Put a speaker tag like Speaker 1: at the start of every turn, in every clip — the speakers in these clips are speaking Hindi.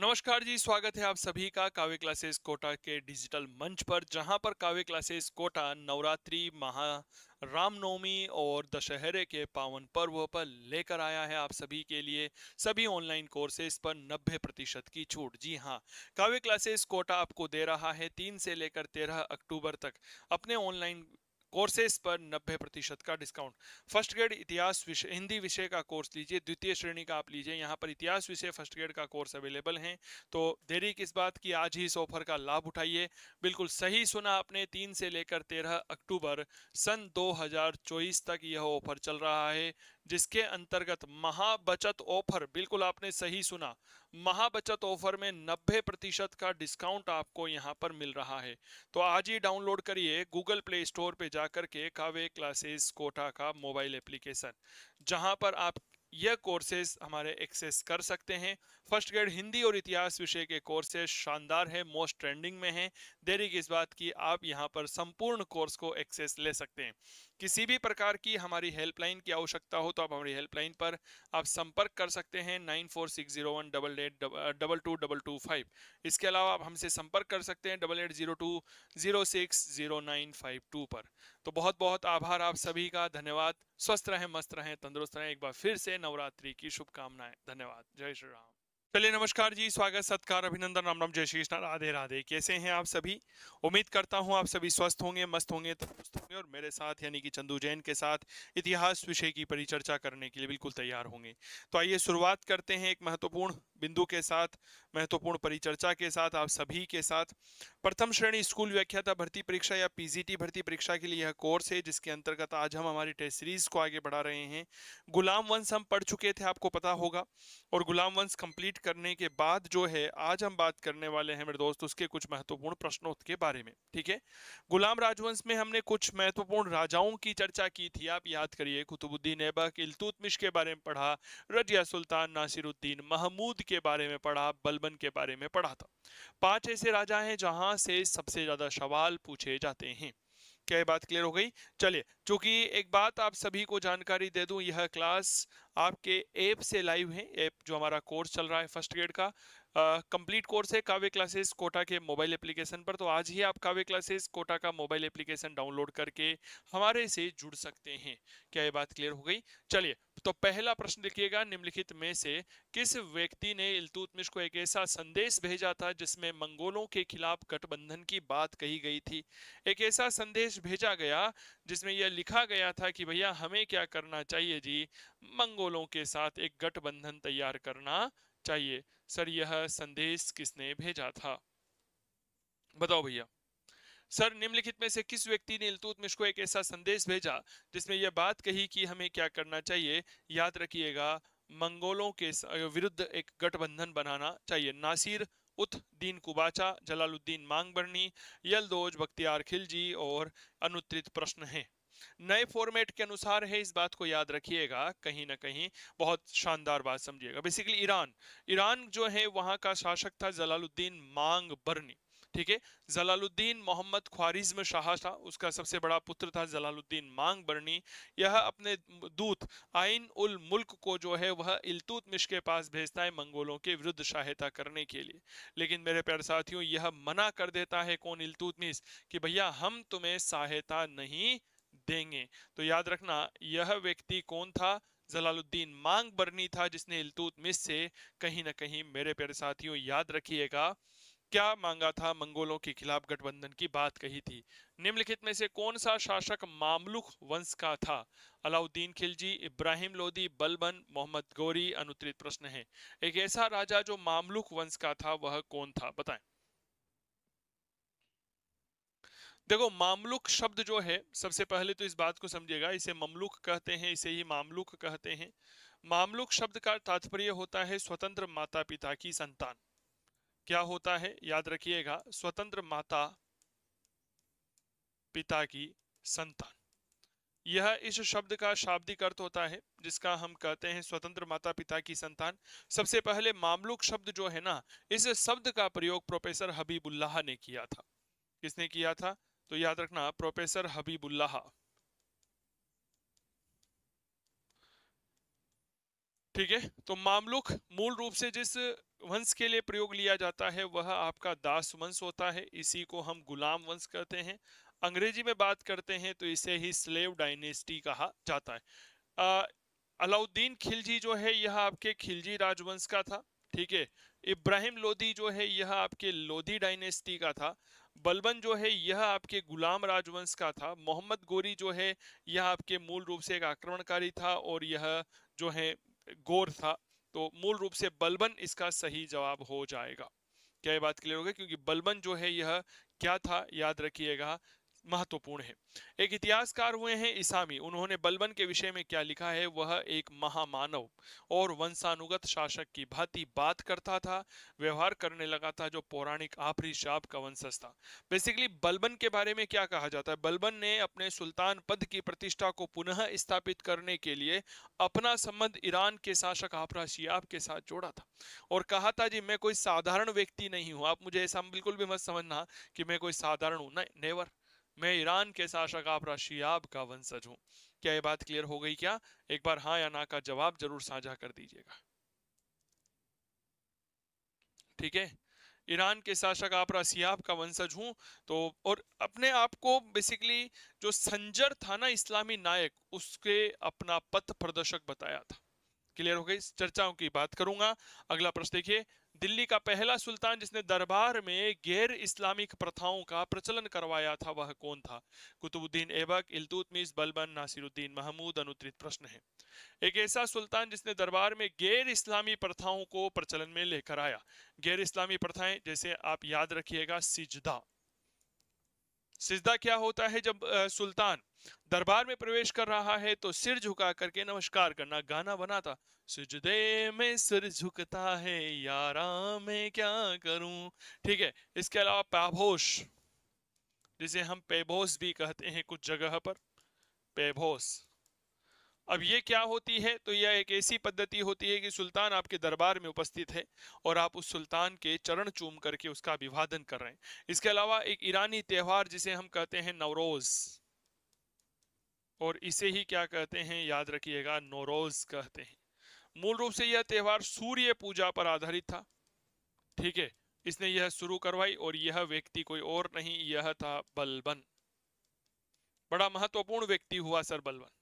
Speaker 1: नमस्कार जी स्वागत है आप सभी का काव्य क्लासेस कोटा के डिजिटल मंच पर जहां पर काव्य क्लासेस कोटा नवरात्रि महा रामनवमी और दशहरे के पावन पर्व पर लेकर आया है आप सभी के लिए सभी ऑनलाइन कोर्सेज पर 90 प्रतिशत की छूट जी हाँ काव्य क्लासेस कोटा आपको दे रहा है तीन से लेकर तेरह अक्टूबर तक अपने ऑनलाइन कोर्सेज पर 90 प्रतिशत का डिस्काउंट फर्स्ट ग्रेड इतिहास विषय हिंदी विषय का कोर्स लीजिए द्वितीय श्रेणी का आप लीजिए यहाँ पर इतिहास विषय फर्स्ट ग्रेड का कोर्स अवेलेबल है तो देरी किस बात की आज ही इस ऑफर का लाभ उठाइए बिल्कुल सही सुना आपने तीन से लेकर तेरह अक्टूबर सन दो तक यह ऑफर चल रहा है जिसके अंतर्गत महाबचत ऑफर बिल्कुल आपने सही सुना महाबचत ऑफर में 90 प्रतिशत का डिस्काउंट आपको यहाँ पर मिल रहा है तो आज ही डाउनलोड करिए गूगल प्ले स्टोर पे जाकर के कावे क्लासेस कोटा का मोबाइल एप्लीकेशन जहाँ पर आप यह कोर्सेज हमारे एक्सेस कर सकते हैं फर्स्ट ग्रेड हिंदी और इतिहास विषय के कोर्सेज शानदार है मोस्ट ट्रेंडिंग में हैं देरी की इस बात की आप यहां पर संपूर्ण कोर्स को एक्सेस ले सकते हैं किसी भी प्रकार की हमारी हेल्पलाइन की आवश्यकता हो तो आप हमारी हेल्पलाइन पर आप संपर्क कर सकते हैं nine four six zero one double eight double two double two five इसके अलावा आप हमसे संपर्क कर सकते हैं double eight zero two zero six zero nine five two पर तो बहुत बहुत आभार आप सभी का धन्यवाद स्वस्थ रहें मस्त रहें तंदुरुस्त रहें एक बार फिर से नवरात्रि की शुभकामनाएं धन्यवाद जय श्री राम चलिए नमस्कार जी स्वागत सत्कार अभिनंदन राम राम जय श्री कृष्ण राधे राधे कैसे हैं आप सभी उम्मीद करता हूं आप सभी स्वस्थ होंगे मस्त होंगे तंदुरुस्त होंगे और मेरे साथ यानी कि चंदू जैन के साथ इतिहास विषय की परिचर्चा करने के लिए बिल्कुल तैयार होंगे तो आइए शुरुआत करते हैं एक महत्वपूर्ण बिंदु के साथ महत्वपूर्ण परिचर्चा के साथ आप सभी के साथ प्रथम श्रेणी स्कूल व्याख्याता भर्ती परीक्षा या पीजीटी भर्ती परीक्षा के लिए यह कोर्स है जिसके अंतर्गत आज हम हमारी टेस्ट सीरीज को आगे बढ़ा रहे हैं गुलाम वंश हम पढ़ चुके थे आपको पता होगा और गुलाम वंश कंप्लीट करने के बाद जो है आज हम बात करने वाले हैं मेरे दोस्त उसके कुछ महत्वपूर्ण प्रश्नों के बारे में ठीक है गुलाम राजवंश में हमने कुछ महत्वपूर्ण राजाओं की चर्चा की थी आप याद करिए कुतुबुद्दीन एबक इलतुतमिश के बारे में पढ़ा रजिया सुल्तान नासिरुद्दीन महमूद के बारे में पढ़ा बलबन के बारे में पढ़ा था पांच ऐसे राजा हैं जहां से सबसे ज्यादा सवाल पूछे जाते हैं क्या ये बात क्लियर हो गई चलिए चूंकि एक बात आप सभी को जानकारी दे दूं यह क्लास आपके ऐप से लाइव है ऐप जो हमारा कोर्स चल रहा है फर्स्ट ग्रेड का कंप्लीट कोर्स है काव्य क्लासेस कोटा के मोबाइल एप्लीकेशन पर तो आज ही आप काव्य क्लासेस कोटा का मोबाइल एप्लीकेशन डाउनलोड करके हमारे से जुड़ सकते हैं क्या ये बात क्लियर हो गई चलिए तो पहला प्रश्न लिखिएगा निम्नलिखित में से किस व्यक्ति ने इलतुतमिश को एक ऐसा संदेश भेजा था जिसमें मंगोलों के खिलाफ गठबंधन की बात कही गई थी एक ऐसा संदेश भेजा गया जिसमें यह लिखा गया था कि भैया हमें क्या करना चाहिए जी मंगोलों के साथ एक गठबंधन तैयार करना चाहिए सर यह संदेश किसने भेजा था बताओ भैया सर निम्नलिखित में से किस व्यक्ति ने इलतुतमिश को एक ऐसा संदेश भेजा जिसमें यह बात कही कि हमें क्या करना चाहिए याद रखिएगा मंगोलों के विरुद्ध एक गठबंधन बनाना चाहिए नासिर उत दीन कुबाचा जलालुद्दीन मांगबर्नी यलदोज बख्तियार खिलजी और अनुत्रित प्रश्न हैं नए फॉर्मेट के अनुसार है इस बात को याद रखिएगा कहीं ना कहीं बहुत शानदार बात समझिएगा बेसिकली ईरान ईरान जो है वहां का शासक था जलालुद्दीन मांग बर्नी ठीक है जलालुद्दीन मोहम्मद ख्वारिज्म शाह था उसका सबसे बड़ा पुत्र था जलालुद्दीन मांग बर्नी यह अपने दूत आइन उल मुल्क को जो है वह इल्तुतमिश के पास भेजता है मंगोलों के विरुद्ध सहायता करने के लिए लेकिन मेरे प्यार साथियों यह मना कर देता है कौन इल्तुतमिश कि भैया हम तुम्हें सहायता नहीं देंगे तो याद रखना यह व्यक्ति कौन था जलालुद्दीन मांग बरनी था जिसने इलतुत मिस से कहीं ना कहीं मेरे प्यारे साथियों याद रखिएगा क्या मांगा था मंगोलों के खिलाफ गठबंधन की बात कही थी निम्नलिखित में से कौन सा शासक मामलुक वंश का था अलाउद्दीन खिलजी इब्राहिम लोदी बलबन मोहम्मद गौरी अनुत्तरित प्रश्न है एक ऐसा राजा जो मामलुक वंश का था वह कौन था बताएं देखो मामलुक शब्द जो है सबसे पहले तो इस बात को समझेगा इसे ममलुक कहते हैं इसे ही मामलुक कहते हैं मामलुक शब्द का तात्पर्य होता है स्वतंत्र माता पिता की संतान क्या होता है याद रखिएगा स्वतंत्र माता पिता की संतान यह इस शब्द का शाब्दिक अर्थ होता है जिसका हम कहते हैं स्वतंत्र माता पिता की संतान सबसे पहले मामलुक शब्द जो है ना इस शब्द का प्रयोग प्रोफेसर हबीबुल्लाह ने किया था किसने किया था तो याद रखना प्रोफेसर हबीबुल्लाह ठीक है तो मामलुक मूल रूप से जिस वंश के लिए प्रयोग लिया जाता है वह आपका दास वंश होता है इसी को हम गुलाम वंश कहते हैं अंग्रेजी में बात करते हैं तो इसे ही स्लेव डायनेस्टी कहा जाता है अलाउद्दीन खिलजी जो है यह आपके खिलजी राजवंश का था ठीक है इब्राहिम लोधी जो है यह आपके लोधी डायनेस्टी का था बलबन जो है यह आपके गुलाम राजवंश का था मोहम्मद गोरी जो है यह आपके मूल रूप से एक आक्रमणकारी था और यह जो है गोर था तो मूल रूप से बलबन इसका सही जवाब हो जाएगा क्या ये बात क्लियर होगा क्योंकि बलबन जो है यह क्या था याद रखिएगा महत्वपूर्ण है एक इतिहासकार हुए हैं इसामी उन्होंने बलबन के विषय में क्या लिखा है वह एक महामानव और वंशानुगत शासक की भांति बात करता था व्यवहार करने लगा था जो पौराणिक आफरी शाप का वंशज था बेसिकली बलबन के बारे में क्या कहा जाता है बलबन ने अपने सुल्तान पद की प्रतिष्ठा को पुनः स्थापित करने के लिए अपना संबंध ईरान के शासक आफरा शियाब के साथ जोड़ा था और कहा था जी मैं कोई साधारण व्यक्ति नहीं हूँ आप मुझे ऐसा बिल्कुल भी मत समझना कि मैं कोई साधारण हूँ नेवर मैं ईरान के शासक आपरा शियाब का वंशज हूँ क्या ये बात क्लियर हो गई क्या एक बार हाँ या ना का जवाब जरूर साझा कर दीजिएगा ठीक है ईरान के शासक आपरा सियाब का वंशज हूँ तो और अपने आप को बेसिकली जो संजर था ना इस्लामी नायक उसके अपना पथ प्रदर्शक बताया था क्लियर हो गई चर्चाओं की बात करूंगा अगला प्रश्न देखिए दिल्ली का पहला सुल्तान जिसने दरबार में गैर इस्लामिक प्रथाओं का प्रचलन करवाया था वह कौन था कुतुबुद्दीन ऐबक इलतुतमिस बलबन नासिरुद्दीन महमूद अनुत्रित प्रश्न है एक ऐसा सुल्तान जिसने दरबार में गैर इस्लामी प्रथाओं को प्रचलन में लेकर आया गैर इस्लामी प्रथाएं जैसे आप याद रखिएगा सिजदा सिजदा क्या होता है जब आ, सुल्तान दरबार में प्रवेश कर रहा है तो सिर झुका करके नमस्कार करना गाना बना था सुजदे में सिर झुकता है यारा मैं क्या करूं ठीक है इसके अलावा पैभोश जिसे हम पेभोस भी कहते हैं कुछ जगह पर पेभोस अब ये क्या होती है तो यह एक ऐसी पद्धति होती है कि सुल्तान आपके दरबार में उपस्थित है और आप उस सुल्तान के चरण चूम करके उसका अभिवादन कर रहे हैं इसके अलावा एक ईरानी त्यौहार जिसे हम कहते हैं नवरोज़ और इसे ही क्या कहते हैं याद रखिएगा नोरोज कहते हैं मूल रूप से यह त्यौहार सूर्य पूजा पर आधारित था ठीक है इसने यह शुरू करवाई और यह व्यक्ति कोई और नहीं यह था बलबन बड़ा महत्वपूर्ण व्यक्ति हुआ सर बलबन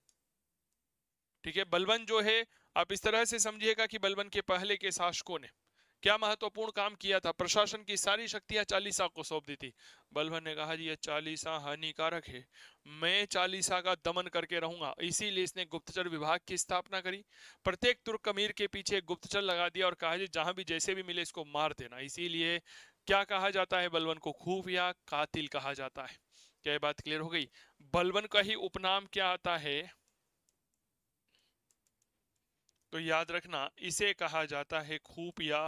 Speaker 1: ठीक है बलबन जो है आप इस तरह से समझिएगा कि बलबन के पहले के शासकों ने क्या महत्वपूर्ण काम किया था प्रशासन की सारी शक्तियां चालीसा को सौंप दी थी बलभन ने कहा यह चालीसा हानिकारक है मैं चालीसा का दमन करके रहूंगा इसीलिए इसने गुप्तचर विभाग की स्थापना करी प्रत्येक तुर्क अमीर के पीछे गुप्तचर लगा दिया और कहा जहां भी जैसे भी मिले इसको मार देना इसीलिए क्या कहा जाता है बलवन को खूफ या कातिल कहा जाता है क्या बात क्लियर हो गई बलवन का ही उपनाम क्या आता है तो याद रखना इसे कहा जाता है खूप या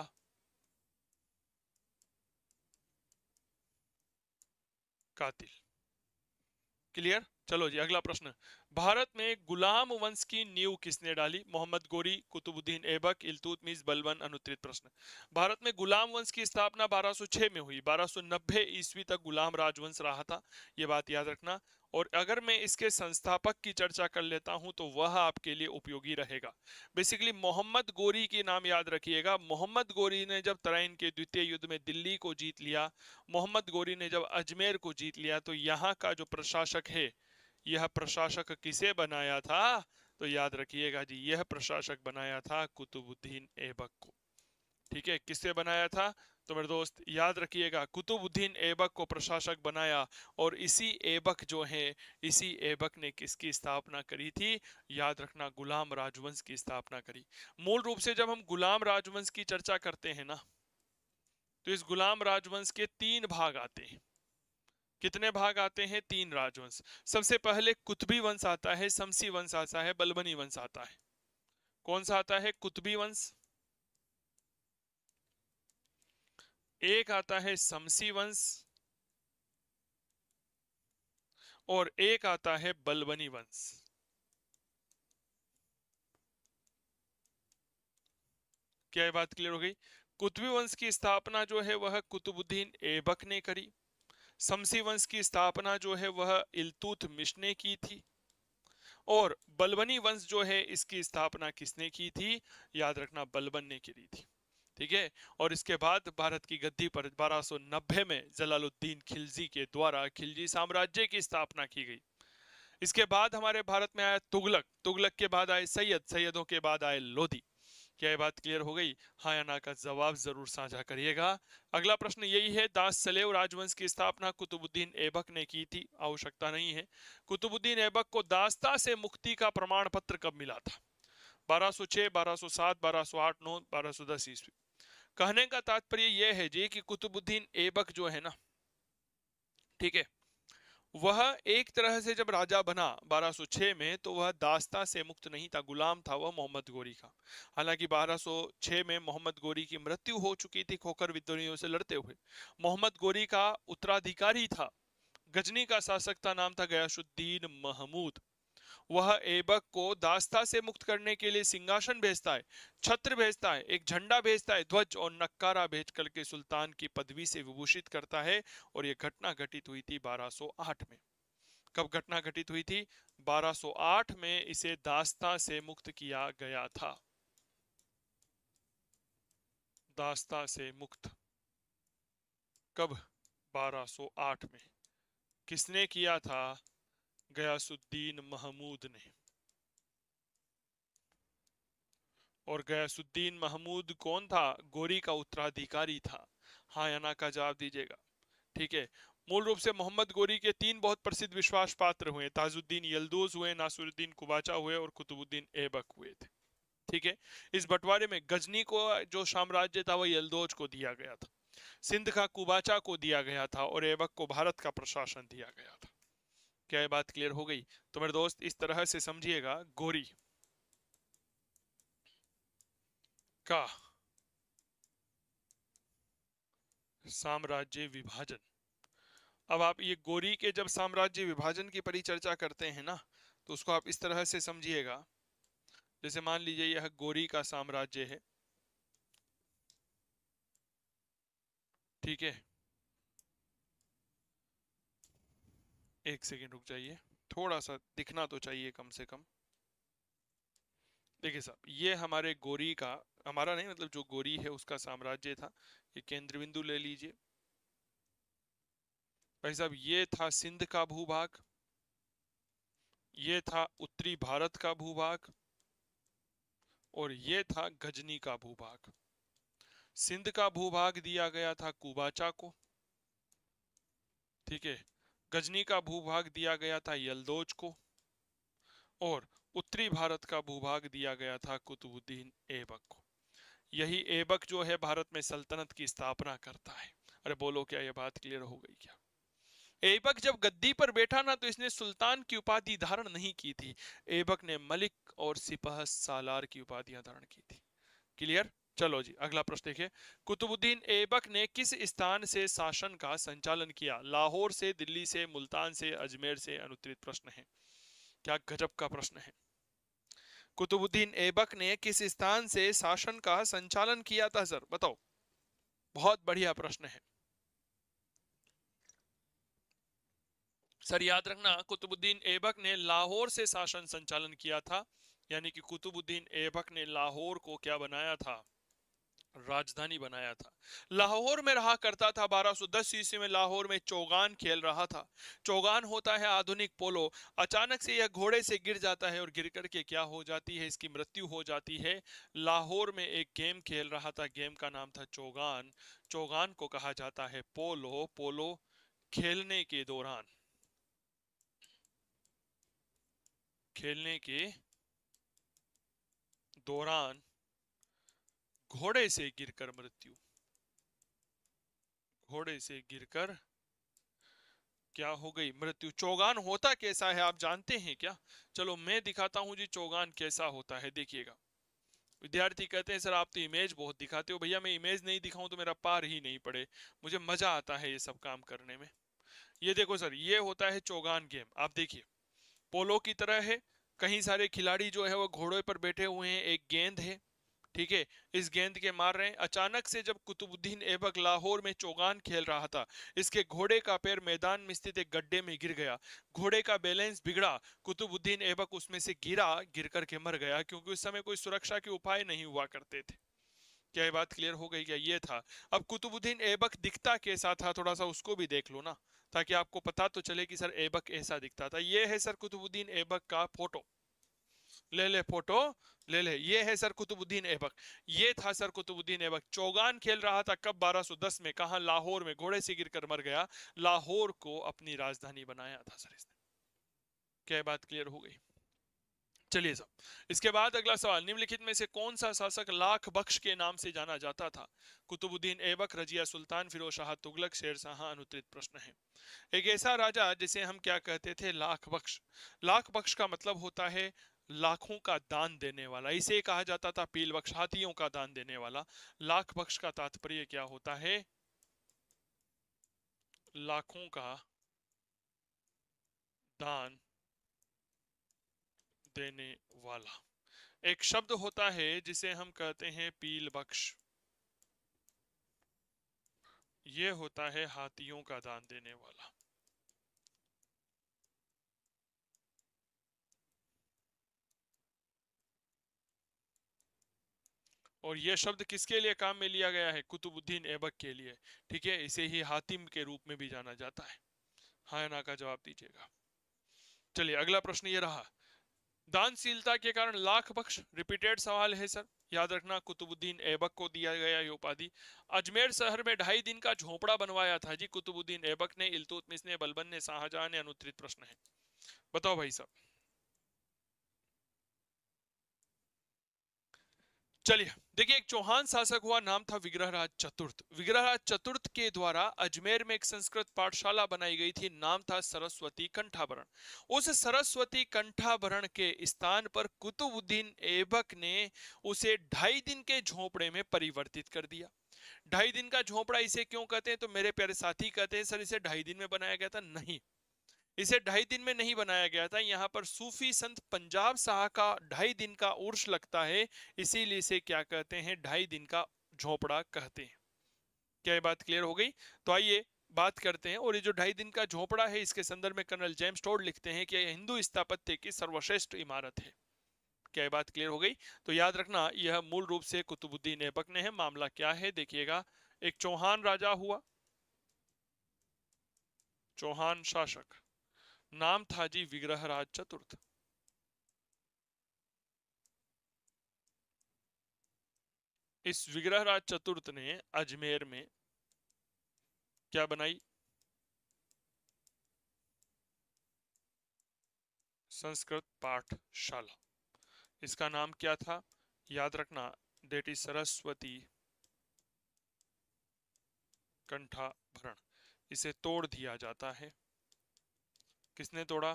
Speaker 1: कातिल क्लियर चलो जी अगला प्रश्न भारत में गुलाम वंश की नींव किसने डाली मोहम्मद गोरी कुतुबुद्दीन ऐबक इलतुतमीज बलवन अनुत्रित प्रश्न भारत में गुलाम वंश की स्थापना 1206 में हुई 1290 ईस्वी तक गुलाम राजवंश रहा था यह बात याद रखना और अगर मैं इसके संस्थापक की चर्चा कर लेता हूं तो वह आपके लिए उपयोगी रहेगा बेसिकली मोहम्मद गोरी के नाम याद रखिएगा मोहम्मद गोरी ने जब तराइन के द्वितीय युद्ध में दिल्ली को जीत लिया मोहम्मद गोरी ने जब अजमेर को जीत लिया तो यहाँ का जो प्रशासक है यह प्रशासक किसे बनाया था तो याद रखिएगा जी यह प्रशासक बनाया था कुतुबुद्दीन एबक को ठीक है किससे बनाया था तो मेरे दोस्त याद रखिएगा कुतुबुद्दीन ऐबक को प्रशासक बनाया और इसी ऐबक जो है इसी ऐबक ने किसकी स्थापना करी थी याद रखना गुलाम राजवंश की स्थापना करी मूल रूप से जब हम गुलाम राजवंश की चर्चा करते हैं ना तो इस गुलाम राजवंश के तीन भाग आते हैं कितने भाग आते हैं तीन राजवंश सबसे पहले कुतबी वंश आता है समसी वंश आता है बलबनी वंश आता है कौन सा आता है कुतबी वंश एक आता है समसी वंश और एक आता है बलबनी वंश क्या ये बात क्लियर हो गई कुतुबी वंश की स्थापना जो है वह कुतुबुद्दीन ऐबक ने करी समसी वंश की स्थापना जो है वह इलतुत मिश ने की थी और बलबनी वंश जो है इसकी स्थापना किसने की थी याद रखना बलबन ने करी थी ठीक है और इसके बाद भारत की गद्दी पर 1290 में जलालुद्दीन खिलजी के द्वारा खिलजी साम्राज्य की स्थापना की गई इसके बाद हमारे भारत में आया तुगलक तुगलक के बाद आए सैयद सैयदों के बाद आए लोधी क्या ये बात क्लियर हो गई हाँ या ना का जवाब जरूर साझा करिएगा अगला प्रश्न यही है दास सलेव राजवंश की स्थापना कुतुबुद्दीन ऐबक ने की थी आवश्यकता नहीं है कुतुबुद्दीन ऐबक को दास्ता से मुक्ति का प्रमाण पत्र कब मिला था 1206, 1207, 1208, 9, 1210 ईस्वी कहने का तात्पर्य यह है जी कि कुतुबुद्दीन एबक जो है ना ठीक है वह एक तरह से जब राजा बना 1206 में तो वह दास्ता से मुक्त नहीं था गुलाम था वह मोहम्मद गोरी का हालांकि 1206 में मोहम्मद गोरी की मृत्यु हो चुकी थी खोकर विद्रोहियों से लड़ते हुए मोहम्मद गोरी का उत्तराधिकारी था गजनी का शासक का नाम था गयासुद्दीन महमूद वह एबक को दास्ता से मुक्त करने के लिए सिंहासन भेजता है छत्र भेजता है एक झंडा भेजता है ध्वज और नक्कारा भेज करके सुल्तान की पदवी से विभूषित करता है और यह घटना घटित हुई थी 1208 में कब घटना घटित हुई थी 1208 में इसे दास्ता से मुक्त किया गया था दास्ता से मुक्त कब 1208 में किसने किया था गयासुद्दीन महमूद ने और गयासुद्दीन महमूद कौन था गोरी का उत्तराधिकारी था हाँ या ना का जवाब दीजिएगा ठीक है मूल रूप से मोहम्मद गोरी के तीन बहुत प्रसिद्ध विश्वास पात्र हुए ताजुद्दीन यलदोज हुए नासुरुद्दीन कुबाचा हुए और कुतुबुद्दीन ऐबक हुए थे ठीक है इस बंटवारे में गजनी को जो साम्राज्य था वह यलदोज को दिया गया था सिंध का कुबाचा को दिया गया था और ऐबक को भारत का प्रशासन दिया गया था क्या ये बात क्लियर हो गई तो मेरे दोस्त इस तरह से समझिएगा गोरी का साम्राज्य विभाजन अब आप ये गोरी के जब साम्राज्य विभाजन की परिचर्चा करते हैं ना तो उसको आप इस तरह से समझिएगा जैसे मान लीजिए यह गोरी का साम्राज्य है ठीक है एक सेकेंड रुक जाइए थोड़ा सा दिखना तो चाहिए कम से कम देखिए साहब ये हमारे गोरी का हमारा नहीं मतलब जो गोरी है उसका साम्राज्य था ये केंद्र बिंदु ले लीजिए भाई साहब ये था सिंध का भूभाग ये था उत्तरी भारत का भूभाग और ये था गजनी का भूभाग सिंध का भूभाग दिया गया था कुबाचा को ठीक है गजनी का भूभाग दिया गया था यलदोज को और उत्तरी भारत का भूभाग दिया गया था कुतुबुद्दीन ऐबक को यही ऐबक जो है भारत में सल्तनत की स्थापना करता है अरे बोलो क्या यह बात क्लियर हो गई क्या ऐबक जब गद्दी पर बैठा ना तो इसने सुल्तान की उपाधि धारण नहीं की थी ऐबक ने मलिक और सिपह सालार की उपाधियां धारण की थी क्लियर चलो जी अगला प्रश्न देखिए कुतुबुद्दीन ऐबक ने किस स्थान से शासन का संचालन किया लाहौर से दिल्ली से मुल्तान से अजमेर से अनुत्तरित प्रश्न है क्या गजब का प्रश्न है कुतुबुद्दीन ऐबक ने किस स्थान से शासन का संचालन किया था सर बताओ बहुत बढ़िया प्रश्न है सर याद रखना कुतुबुद्दीन ऐबक ने लाहौर से शासन संचालन किया था यानी कि कुतुबुद्दीन ऐबक ने लाहौर को क्या बनाया था राजधानी बनाया था लाहौर में रहा करता था 1210 ईस्वी में लाहौर में चौगान खेल रहा था चौगान होता है आधुनिक पोलो अचानक से यह घोड़े से गिर जाता है और गिर करके क्या हो जाती है इसकी मृत्यु हो जाती है लाहौर में एक गेम खेल रहा था गेम का नाम था चौगान चौगान को कहा जाता है पोलो पोलो खेलने के दौरान खेलने के दौरान घोड़े से गिरकर मृत्यु घोड़े से गिरकर क्या हो गई मृत्यु चौगान होता कैसा है आप जानते हैं क्या चलो मैं दिखाता हूं जी चौगान कैसा होता है देखिएगा विद्यार्थी कहते हैं सर आप तो इमेज बहुत दिखाते हो भैया मैं इमेज नहीं दिखाऊं तो मेरा पार ही नहीं पड़े मुझे मजा आता है ये सब काम करने में ये देखो सर ये होता है चौगान गेम आप देखिए पोलो की तरह है कहीं सारे खिलाड़ी जो है वो घोड़े पर बैठे हुए हैं एक गेंद है ठीक है इस गेंद के मार रहे हैं अचानक से जब कुतुबुद्दीन ऐबक लाहौर में चौगान खेल रहा था इसके घोड़े का पैर मैदान में स्थित एक गड्ढे में गिर गया घोड़े का बैलेंस बिगड़ा कुतुबुद्दीन ऐबक उसमें से गिरा गिर करके मर गया क्योंकि उस समय कोई सुरक्षा के उपाय नहीं हुआ करते थे क्या ये बात क्लियर हो गई क्या ये था अब कुतुबुद्दीन ऐबक दिखता कैसा था थोड़ा सा उसको भी देख लो ना ताकि आपको पता तो चले कि सर ऐबक ऐसा दिखता था ये है सर कुतुबुद्दीन ऐबक का फोटो ले ले फोटो ले ले ये है सर कुतुबुद्दीन ऐबक ये था सर कुतुबुद्दीन ऐबक चौगान खेल रहा था कब 1210 में कहा लाहौर में घोड़े से गिरकर मर गया लाहौर को अपनी राजधानी बनाया था सर इसने क्या बात क्लियर हो गई चलिए साहब इसके बाद अगला सवाल निम्नलिखित में से कौन सा शासक लाख बख्श के नाम से जाना जाता था कुतुबुद्दीन ऐबक रजिया सुल्तान फिरोज शाह तुगलक शेर शाह अनुत्तरित प्रश्न है एक ऐसा राजा जिसे हम क्या कहते थे लाख बख्श लाख बख्श का मतलब होता है लाखों का दान देने वाला इसे कहा जाता था पील बख्श हाथियों का दान देने वाला लाख बख्श का तात्पर्य क्या होता है लाखों का दान देने वाला एक शब्द होता है जिसे हम कहते हैं पील बख्श ये होता है हाथियों का दान देने वाला और यह शब्द किसके लिए काम में लिया गया है कुतुबुद्दीन ऐबक के लिए ठीक है इसे ही हातिम के रूप में भी जाना जाता है हाँ ना का जवाब दीजिएगा चलिए अगला प्रश्न ये रहा दानशीलता के कारण लाख बख्श रिपीटेड सवाल है सर याद रखना कुतुबुद्दीन ऐबक को दिया गया ये उपाधि अजमेर शहर में ढाई दिन का झोपड़ा बनवाया था जी कुतुबुद्दीन ऐबक ने इल्तुतमिश ने बलबन ने शाहजहां ने अनुत्तरित प्रश्न है बताओ भाई साहब चलिए देखिए एक चौहान शासक हुआ नाम था विग्रहराज चतुर्थ विग्रहराज चतुर्थ के द्वारा अजमेर में एक संस्कृत पाठशाला बनाई गई थी नाम था सरस्वती कंठाभरण उस सरस्वती कंठाभरण के स्थान पर कुतुबुद्दीन एबक ने उसे ढाई दिन के झोंपड़े में परिवर्तित कर दिया ढाई दिन का झोंपड़ा इसे क्यों कहते हैं तो मेरे प्यारे साथी कहते हैं सर इसे ढाई दिन में बनाया गया था नहीं इसे ढाई दिन में नहीं बनाया गया था यहाँ पर सूफी संत पंजाब शाह का ढाई दिन का उर्स लगता है इसीलिए इसे क्या कहते हैं ढाई दिन का झोपड़ा कहते हैं क्या ये बात क्लियर हो गई तो आइए बात करते हैं और ये जो ढाई दिन का झोपड़ा है इसके संदर्भ में कर्नल जेम्स टोड लिखते हैं कि यह हिंदू स्थापत्य की सर्वश्रेष्ठ इमारत है क्या ये बात क्लियर हो गई तो याद रखना यह मूल रूप से कुतुबुद्दीन ऐबक ने है मामला क्या है देखिएगा एक चौहान राजा हुआ चौहान शासक नाम था जी विग्रहराज चतुर्थ इस विग्रहराज चतुर्थ ने अजमेर में क्या बनाई संस्कृत पाठशाला इसका नाम क्या था याद रखना देटी सरस्वती कंठा भरण इसे तोड़ दिया जाता है किसने तोड़ा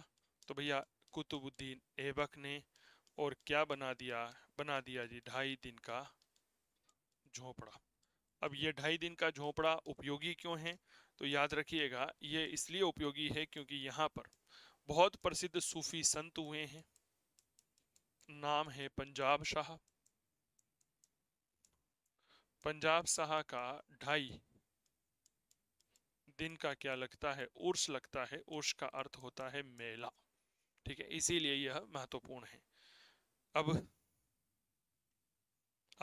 Speaker 1: तो भैया कुतुबुद्दीन ऐबक ने और क्या बना दिया बना दिया जी ढाई दिन का झोपड़ा अब ये ढाई दिन का झोपड़ा उपयोगी क्यों है तो याद रखिएगा ये इसलिए उपयोगी है क्योंकि यहाँ पर बहुत प्रसिद्ध सूफी संत हुए हैं नाम है पंजाब शाह पंजाब शाह का ढाई दिन का क्या लगता है उर्स लगता है उर्स का अर्थ होता है मेला ठीक है इसीलिए यह महत्वपूर्ण है अब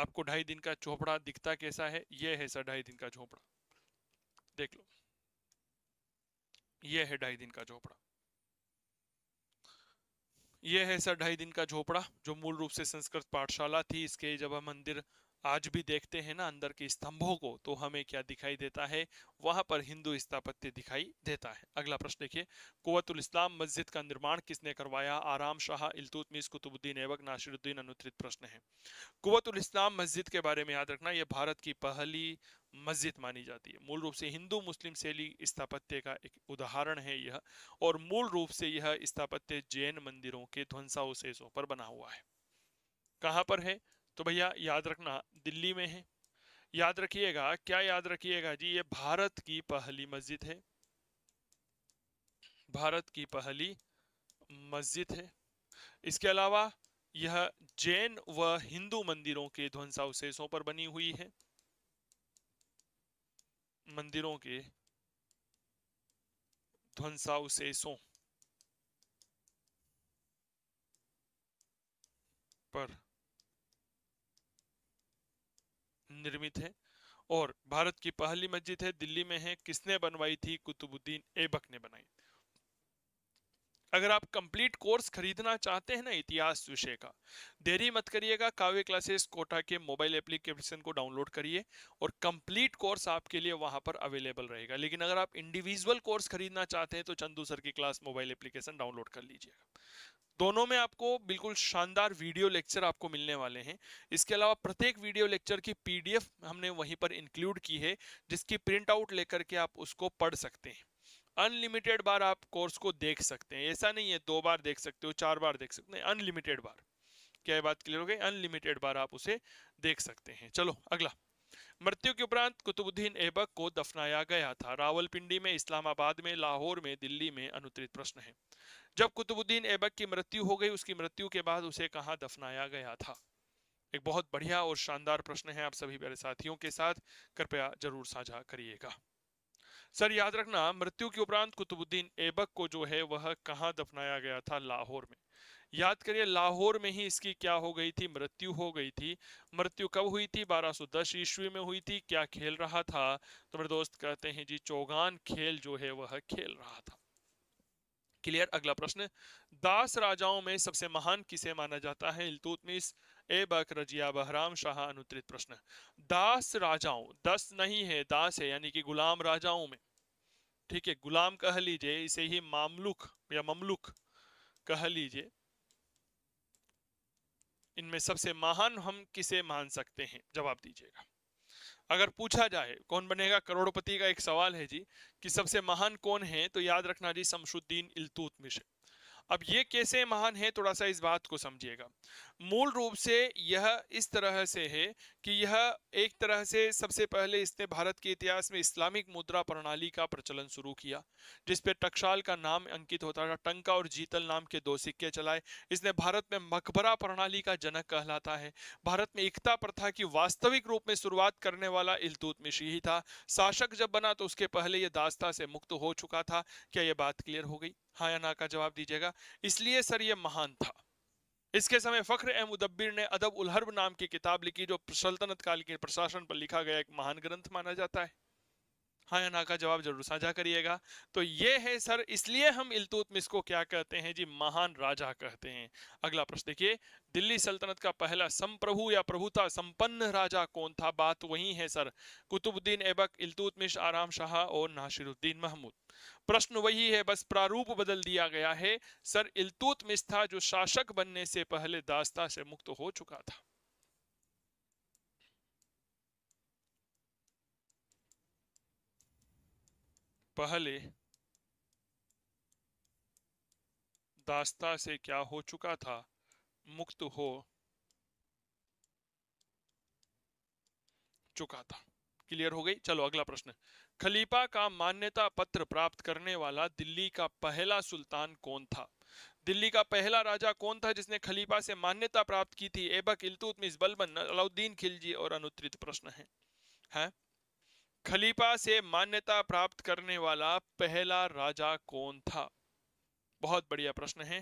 Speaker 1: आपको ढाई दिन का झोपड़ा दिखता कैसा है यह है सर ढाई दिन का झोपड़ा देख लो यह है ढाई दिन का झोपड़ा यह है सर ढाई दिन का झोपड़ा जो मूल रूप से संस्कृत पाठशाला थी इसके जब हम मंदिर आज भी देखते हैं ना अंदर के स्तंभों को तो हमें क्या दिखाई देता है वहां पर हिंदू स्थापत्य दिखाई देता है अगला प्रश्न देखिए कुतुल इस्लाम मस्जिद का निर्माण किसने करवाया आराम शाह इलतुतमिस कुतुबुद्दीन एवक नासिरुद्दीन अनुत्रित प्रश्न है कुतुल इस्लाम मस्जिद के बारे में याद रखना यह भारत की पहली मस्जिद मानी जाती है मूल रूप से हिंदू मुस्लिम शैली स्थापत्य का एक उदाहरण है यह और मूल रूप से यह स्थापत्य जैन मंदिरों के ध्वंसावशेषों पर बना हुआ है कहाँ पर है तो भैया याद रखना दिल्ली में है याद रखिएगा क्या याद रखिएगा जी ये भारत की पहली मस्जिद है भारत की पहली मस्जिद है इसके अलावा यह जैन व हिंदू मंदिरों के ध्वंसावशेषों पर बनी हुई है मंदिरों के ध्वंसावशेषों पर निर्मित है और भारत की पहली मस्जिद है दिल्ली में है किसने बनवाई थी कुतुबुद्दीन ऐबक ने बनाई अगर आप कंप्लीट कोर्स खरीदना चाहते हैं ना इतिहास विषय का देरी मत करिएगा काव्य क्लासेस कोटा के मोबाइल एप्लीकेशन को डाउनलोड करिए और कंप्लीट कोर्स आपके लिए वहां पर अवेलेबल रहेगा लेकिन अगर आप इंडिविजुअल कोर्स खरीदना चाहते हैं तो चंदू सर की क्लास मोबाइल एप्लीकेशन डाउनलोड कर लीजिएगा दोनों में आपको बिल्कुल शानदार वीडियो लेक्चर आपको मिलने वाले हैं इसके अलावा प्रत्येक वीडियो लेक्चर की पीडीएफ हमने वहीं पर इंक्लूड की है जिसकी प्रिंट आउट लेकर के आप उसको पढ़ सकते हैं अनलिमिटेड बार आप कोर्स को देख सकते हैं ऐसा नहीं है दो बार देख सकते हो चार बार देख सकते हैं अनलिमिटेड बार क्या बात क्लियर हो गई अनलिमिटेड बार आप उसे देख सकते हैं चलो अगला मृत्यु के उपरांत कुतुबुद्दीन ऐबक को दफनाया गया था रावलपिंडी में इस्लामाबाद में लाहौर में दिल्ली में अनुत्तरित प्रश्न है जब कुतुबुद्दीन ऐबक की मृत्यु हो गई उसकी मृत्यु के बाद उसे कहाँ दफनाया गया था एक बहुत बढ़िया और शानदार प्रश्न है आप सभी मेरे साथियों के साथ कृपया जरूर साझा करिएगा सर याद रखना मृत्यु के उपरांत कुतुबुद्दीन ऐबक को जो है वह कहाँ दफनाया गया था लाहौर में याद करिए लाहौर में ही इसकी क्या हो गई थी मृत्यु हो गई थी मृत्यु कब हुई थी 1210 ईस्वी में हुई थी क्या खेल रहा था तो मेरे दोस्त कहते हैं जी चौगान खेल जो है वह खेल रहा था क्लियर अगला प्रश्न दास राजाओं में सबसे महान किसे माना जाता है इलतुतमिस एबक रजिया बहराम शाह अनुत्तरित प्रश्न दास राजाओं दस नहीं है दास है यानी कि गुलाम राजाओं में ठीक है गुलाम कह लीजिए इसे ही मामलुक या ममलुक कह लीजिए इनमें सबसे महान हम किसे मान सकते हैं जवाब दीजिएगा अगर पूछा जाए कौन बनेगा करोड़पति का एक सवाल है जी कि सबसे महान कौन है तो याद रखना जी शमशुद्दीन इलतुतमिश अब ये कैसे महान है थोड़ा सा इस बात को समझिएगा मूल रूप से यह इस तरह से है कि यह एक तरह से सबसे पहले इसने भारत के इतिहास में इस्लामिक मुद्रा प्रणाली का प्रचलन शुरू किया जिस पर टकशाल का नाम अंकित होता था टंका और जीतल नाम के दो सिक्के चलाए इसने भारत में मकबरा प्रणाली का जनक कहलाता है भारत में एकता प्रथा की वास्तविक रूप में शुरुआत करने वाला इलतुतमिशी ही था शासक जब बना तो उसके पहले यह दास्ता से मुक्त हो चुका था क्या यह बात क्लियर हो गई हाँ या ना का जवाब दीजिएगा इसलिए सर यह महान था इसके समय फ़ख्र ए मुदब्बिर ने अदब उलहर्ब नाम की किताब लिखी जो सल्तनत काल के प्रशासन पर लिखा गया एक महान ग्रंथ माना जाता है हाँ या ना का जवाब जरूर साझा करिएगा तो ये है सर इसलिए हम इलतुतमिस को क्या कहते हैं जी महान राजा कहते हैं अगला प्रश्न देखिए दिल्ली सल्तनत का पहला संप्रभु या प्रभुता संपन्न राजा कौन था बात वही है सर कुतुबुद्दीन ऐबक इलतुतमिश आराम शाह और नाशिरुद्दीन महमूद प्रश्न वही है बस प्रारूप बदल दिया गया है सर इलतुतमिश था जो शासक बनने से पहले दास्ता से मुक्त हो चुका था पहले दास्ता से क्या हो चुका था मुक्त हो चुका था क्लियर हो गई चलो अगला प्रश्न खलीफा का मान्यता पत्र प्राप्त करने वाला दिल्ली का पहला सुल्तान कौन था दिल्ली का पहला राजा कौन था जिसने खलीफा से मान्यता प्राप्त की थी एबक इलतुतमिस बलबन अलाउद्दीन खिलजी और अनुत्रित प्रश्न है है? खलीफा से मान्यता प्राप्त करने वाला पहला राजा कौन था बहुत बढ़िया प्रश्न है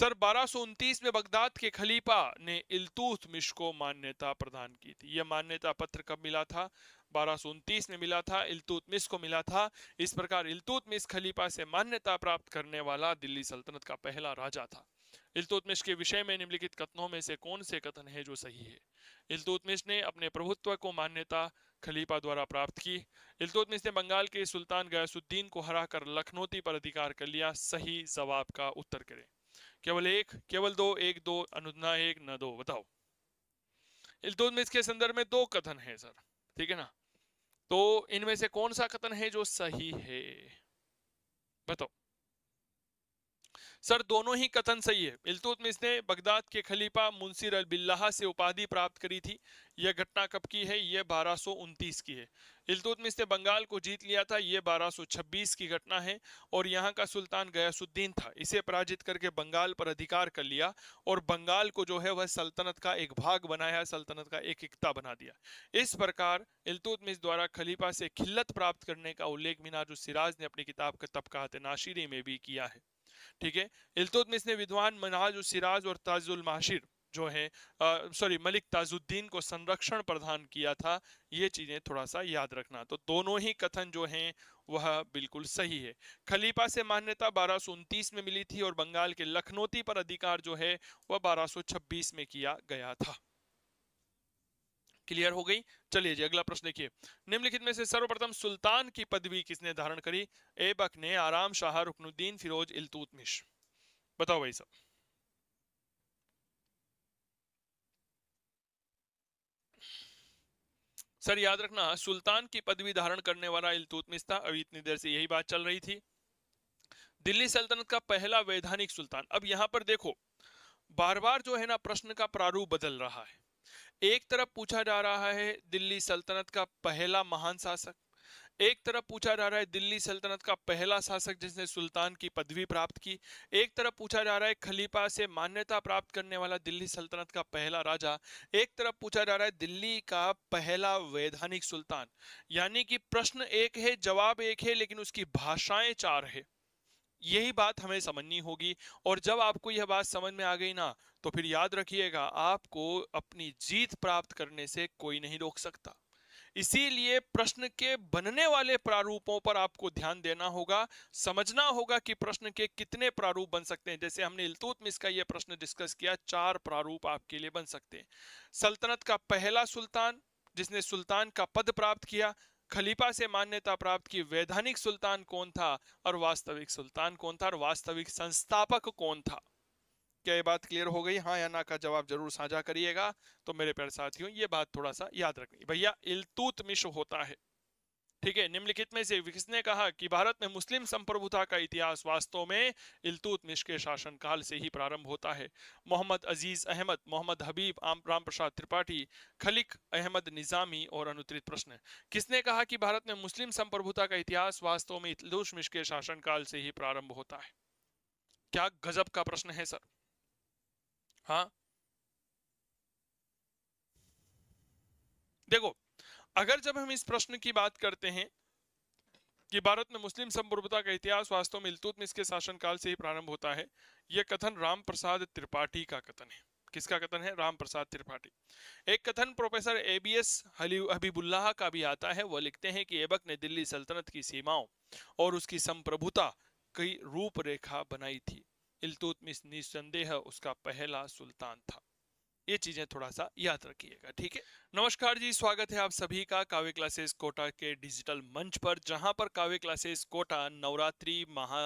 Speaker 1: सर बारह में बगदाद के खलीफा ने इलतूत मिश को मान्यता प्रदान की थी यह मान्यता पत्र कब मिला था बारह में मिला था इलतूत मिश को मिला था इस प्रकार इलतूत मिश खलीफा से मान्यता प्राप्त करने वाला दिल्ली सल्तनत का पहला राजा था इलतुतमिश के विषय में निम्नलिखित कथनों में से कौन से कथन है जो सही है इलतुतमिश ने अपने प्रभुत्व को मान्यता खलीफा द्वारा प्राप्त की इल्तुतमिश ने बंगाल के सुल्तान गयासुद्दीन को हराकर लखनौती पर अधिकार कर लिया सही जवाब का उत्तर करें केवल एक केवल दो एक दो अनुदना एक न दो बताओ इल्तुतमिश के संदर्भ में दो कथन है सर ठीक है ना तो इनमें से कौन सा कथन है जो सही है बताओ सर दोनों ही कथन सही है इल्तुतमिश ने बगदाद के खलीफा मुंसिर अलबिल्ला से उपाधि प्राप्त करी थी यह घटना कब की है यह बारह की है इलतुतमिस ने बंगाल को जीत लिया था यह 1226 की घटना है और यहाँ का सुल्तान गयासुद्दीन था इसे पराजित करके बंगाल पर अधिकार कर लिया और बंगाल को जो है वह सल्तनत का एक भाग बनाया सल्तनत का एक एकता बना दिया इस प्रकार इल्तुतमिश द्वारा खलीफा से खिल्लत प्राप्त करने का उल्लेख मिनाज सिराज ने अपनी किताब का तबका नाशिरी में भी किया है ठीक है इल्तुतमिस ने विद्वान मनाज सिराज और ताजुल माशिर जो है सॉरी मलिक ताजुद्दीन को संरक्षण प्रदान किया था ये चीज़ें थोड़ा सा याद रखना तो दोनों ही कथन जो हैं वह बिल्कुल सही है खलीफा से मान्यता बारह में मिली थी और बंगाल के लखनौती पर अधिकार जो है वह 1226 में किया गया था क्लियर हो गई चलिए जी अगला प्रश्न देखिए निम्नलिखित में से सर्वप्रथम सुल्तान की पदवी किसने धारण करी एबक ने आराम शाह रुकनुद्दीन फिरोज इलतुतमिश बताओ भाई सब सर याद रखना सुल्तान की पदवी धारण करने वाला इलतुतमिश था अभी इतनी देर से यही बात चल रही थी दिल्ली सल्तनत का पहला वैधानिक सुल्तान अब यहां पर देखो बार बार जो है ना प्रश्न का प्रारूप बदल रहा है एक तरफ पूछा जा रहा है दिल्ली सल्तनत का पहला महान शासक एक तरफ पूछा जा रहा है दिल्ली सल्तनत का पहला शासक जिसने सुल्तान की पदवी प्राप्त की एक तरफ पूछा जा रहा है खलीफा से मान्यता प्राप्त करने वाला दिल्ली सल्तनत का पहला राजा एक तरफ पूछा जा रहा है दिल्ली का पहला वैधानिक सुल्तान यानी कि प्रश्न एक है जवाब एक है लेकिन उसकी भाषाएं चार है यही बात हमें समझनी होगी और जब आपको यह बात समझ में आ गई ना तो फिर याद रखिएगा आपको अपनी जीत प्राप्त करने से कोई नहीं रोक सकता इसीलिए प्रश्न के बनने वाले प्रारूपों पर आपको ध्यान देना होगा समझना होगा कि प्रश्न के कितने प्रारूप बन सकते हैं जैसे हमने इलतुत में इसका यह प्रश्न डिस्कस किया चार प्रारूप आपके लिए बन सकते हैं सल्तनत का पहला सुल्तान जिसने सुल्तान का पद प्राप्त किया खलीफा से मान्यता प्राप्त की वैधानिक सुल्तान कौन था और वास्तविक सुल्तान कौन था और वास्तविक संस्थापक कौन था क्या ये बात क्लियर हो गई हाँ या ना का जवाब जरूर साझा करिएगा तो मेरे प्यारे साथियों ये बात थोड़ा सा याद रखनी भैया इलतुतमिश होता है ठीक है निम्नलिखित में से किसने कहा कि भारत में मुस्लिम संप्रभुता का इतिहास वास्तव में इलतुतमिश के शासन काल से ही प्रारंभ होता है मोहम्मद अजीज अहमद मोहम्मद हबीब राम प्रसाद त्रिपाठी खलिक अहमद निजामी और अनुत्तरित प्रश्न किसने कहा कि भारत में मुस्लिम संप्रभुता का इतिहास वास्तव में इलतुतमिश के शासन काल से ही प्रारंभ होता है क्या गजब का प्रश्न है सर हाँ देखो अगर जब हम इस प्रश्न की बात करते हैं कि भारत में मुस्लिम संप्रभुता का इतिहास वास्तव में इलतुतमिश इसके शासनकाल से ही प्रारंभ होता है यह कथन राम प्रसाद त्रिपाठी का कथन है किसका कथन है राम प्रसाद त्रिपाठी एक कथन प्रोफेसर एबीएस हबीबुल्लाह का भी आता है वह लिखते हैं कि एबक ने दिल्ली सल्तनत की सीमाओं और उसकी संप्रभुता की रूपरेखा बनाई थी इलतुतमिस निसंदेह उसका पहला सुल्तान था ये चीजें थोड़ा सा याद रखिएगा ठीक है नमस्कार जी स्वागत है आप सभी का काव्य क्लासेस कोटा के डिजिटल मंच पर जहां पर काव्य क्लासेस कोटा नवरात्रि महा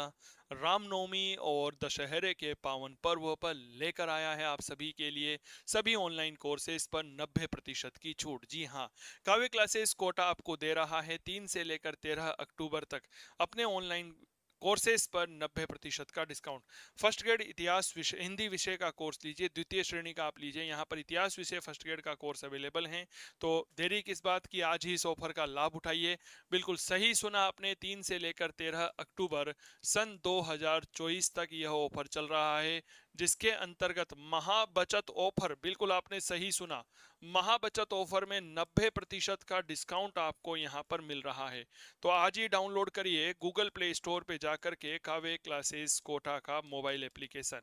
Speaker 1: रामनवमी और दशहरे के पावन पर्व पर लेकर आया है आप सभी के लिए सभी ऑनलाइन कोर्सेज पर 90 प्रतिशत की छूट जी हाँ काव्य क्लासेस कोटा आपको दे रहा है तीन से लेकर तेरह अक्टूबर तक अपने ऑनलाइन कोर्सेज पर 90 प्रतिशत का डिस्काउंट फर्स्ट ग्रेड इतिहास विषय हिंदी विषय का कोर्स लीजिए द्वितीय श्रेणी का आप लीजिए यहाँ पर इतिहास विषय फर्स्ट ग्रेड का कोर्स अवेलेबल है तो देरी किस बात की आज ही इस ऑफर का लाभ उठाइए बिल्कुल सही सुना आपने तीन से लेकर तेरह अक्टूबर सन दो तक यह ऑफर चल रहा है जिसके अंतर्गत महाबचत ऑफर बिल्कुल आपने सही सुना महाबचत ऑफर में 90 प्रतिशत का डिस्काउंट आपको यहाँ पर मिल रहा है तो आज ही डाउनलोड करिए गूगल प्ले स्टोर पे जाकर के कावे क्लासेस कोटा का मोबाइल एप्लीकेशन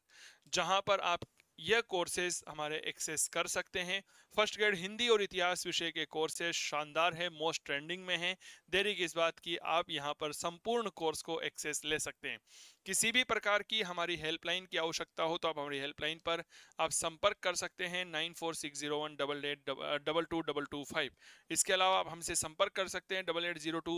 Speaker 1: जहाँ पर आप यह कोर्सेज हमारे एक्सेस कर सकते हैं फर्स्ट ग्रेड हिंदी और इतिहास विषय के कोर्सेज शानदार है मोस्ट ट्रेंडिंग में हैं देरी किस बात की आप यहां पर संपूर्ण कोर्स को एक्सेस ले सकते हैं किसी भी प्रकार की हमारी हेल्पलाइन की आवश्यकता हो तो आप हमारी हेल्पलाइन पर आप संपर्क कर सकते हैं nine four six zero one double eight double two double two five इसके अलावा आप हमसे संपर्क कर सकते हैं double eight zero two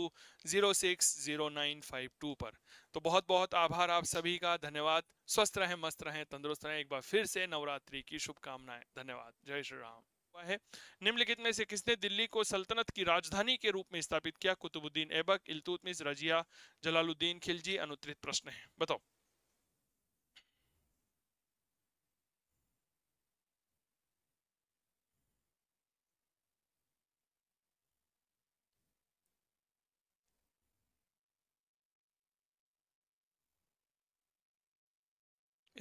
Speaker 1: zero six zero nine five two पर तो बहुत बहुत आभार आप सभी का धन्यवाद स्वस्थ रहें मस्त रहें तंदुरुस्त रहें एक बार फिर से नवरात्रि की शुभकामनाएं धन्यवाद जय श्री राम हुआ है निम्नलिखित में से किसने दिल्ली को सल्तनत की राजधानी के रूप में स्थापित किया कुतुबुद्दीन ऐबक इलतुतमिस रजिया जलालुद्दीन खिलजी अनुत्तरित प्रश्न है बताओ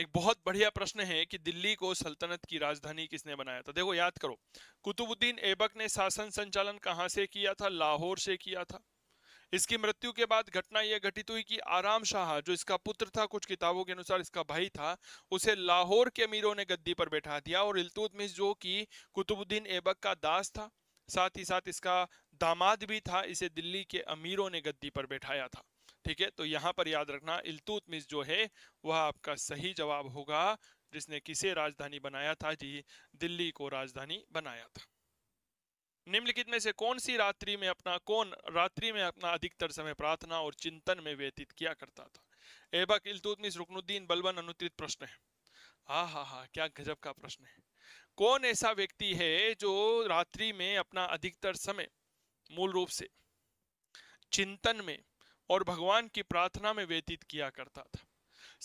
Speaker 1: एक बहुत बढ़िया प्रश्न है कि दिल्ली को सल्तनत की राजधानी किसने बनाया था देखो याद करो कुतुबुद्दीन ऐबक ने शासन संचालन कहाँ से किया था लाहौर से किया था इसकी मृत्यु के बाद घटना यह घटित हुई कि आराम शाह जो इसका पुत्र था कुछ किताबों के अनुसार इसका भाई था उसे लाहौर के अमीरों ने गद्दी पर बैठा दिया और इल्तुतमिश जो कि कुतुबुद्दीन ऐबक का दास था साथ ही साथ इसका दामाद भी था इसे दिल्ली के अमीरों ने गद्दी पर बैठाया था ठीक है तो यहाँ पर याद रखना इलतुतमिस जो है वह आपका सही जवाब होगा जिसने किसे राजधानी बनाया था जी दिल्ली को राजधानी बनाया था निम्नलिखित में से कौन सी रात्रि में अपना कौन रात्रि में अपना अधिकतर समय प्रार्थना और चिंतन में व्यतीत किया करता था एबक इल्तुतमिस रुकनुद्दीन बलबन अनुत्रित प्रश्न है हा हा हा क्या गजब का प्रश्न है कौन ऐसा व्यक्ति है जो रात्रि में अपना अधिकतर समय मूल रूप से चिंतन में और भगवान की प्रार्थना में व्यतीत किया करता था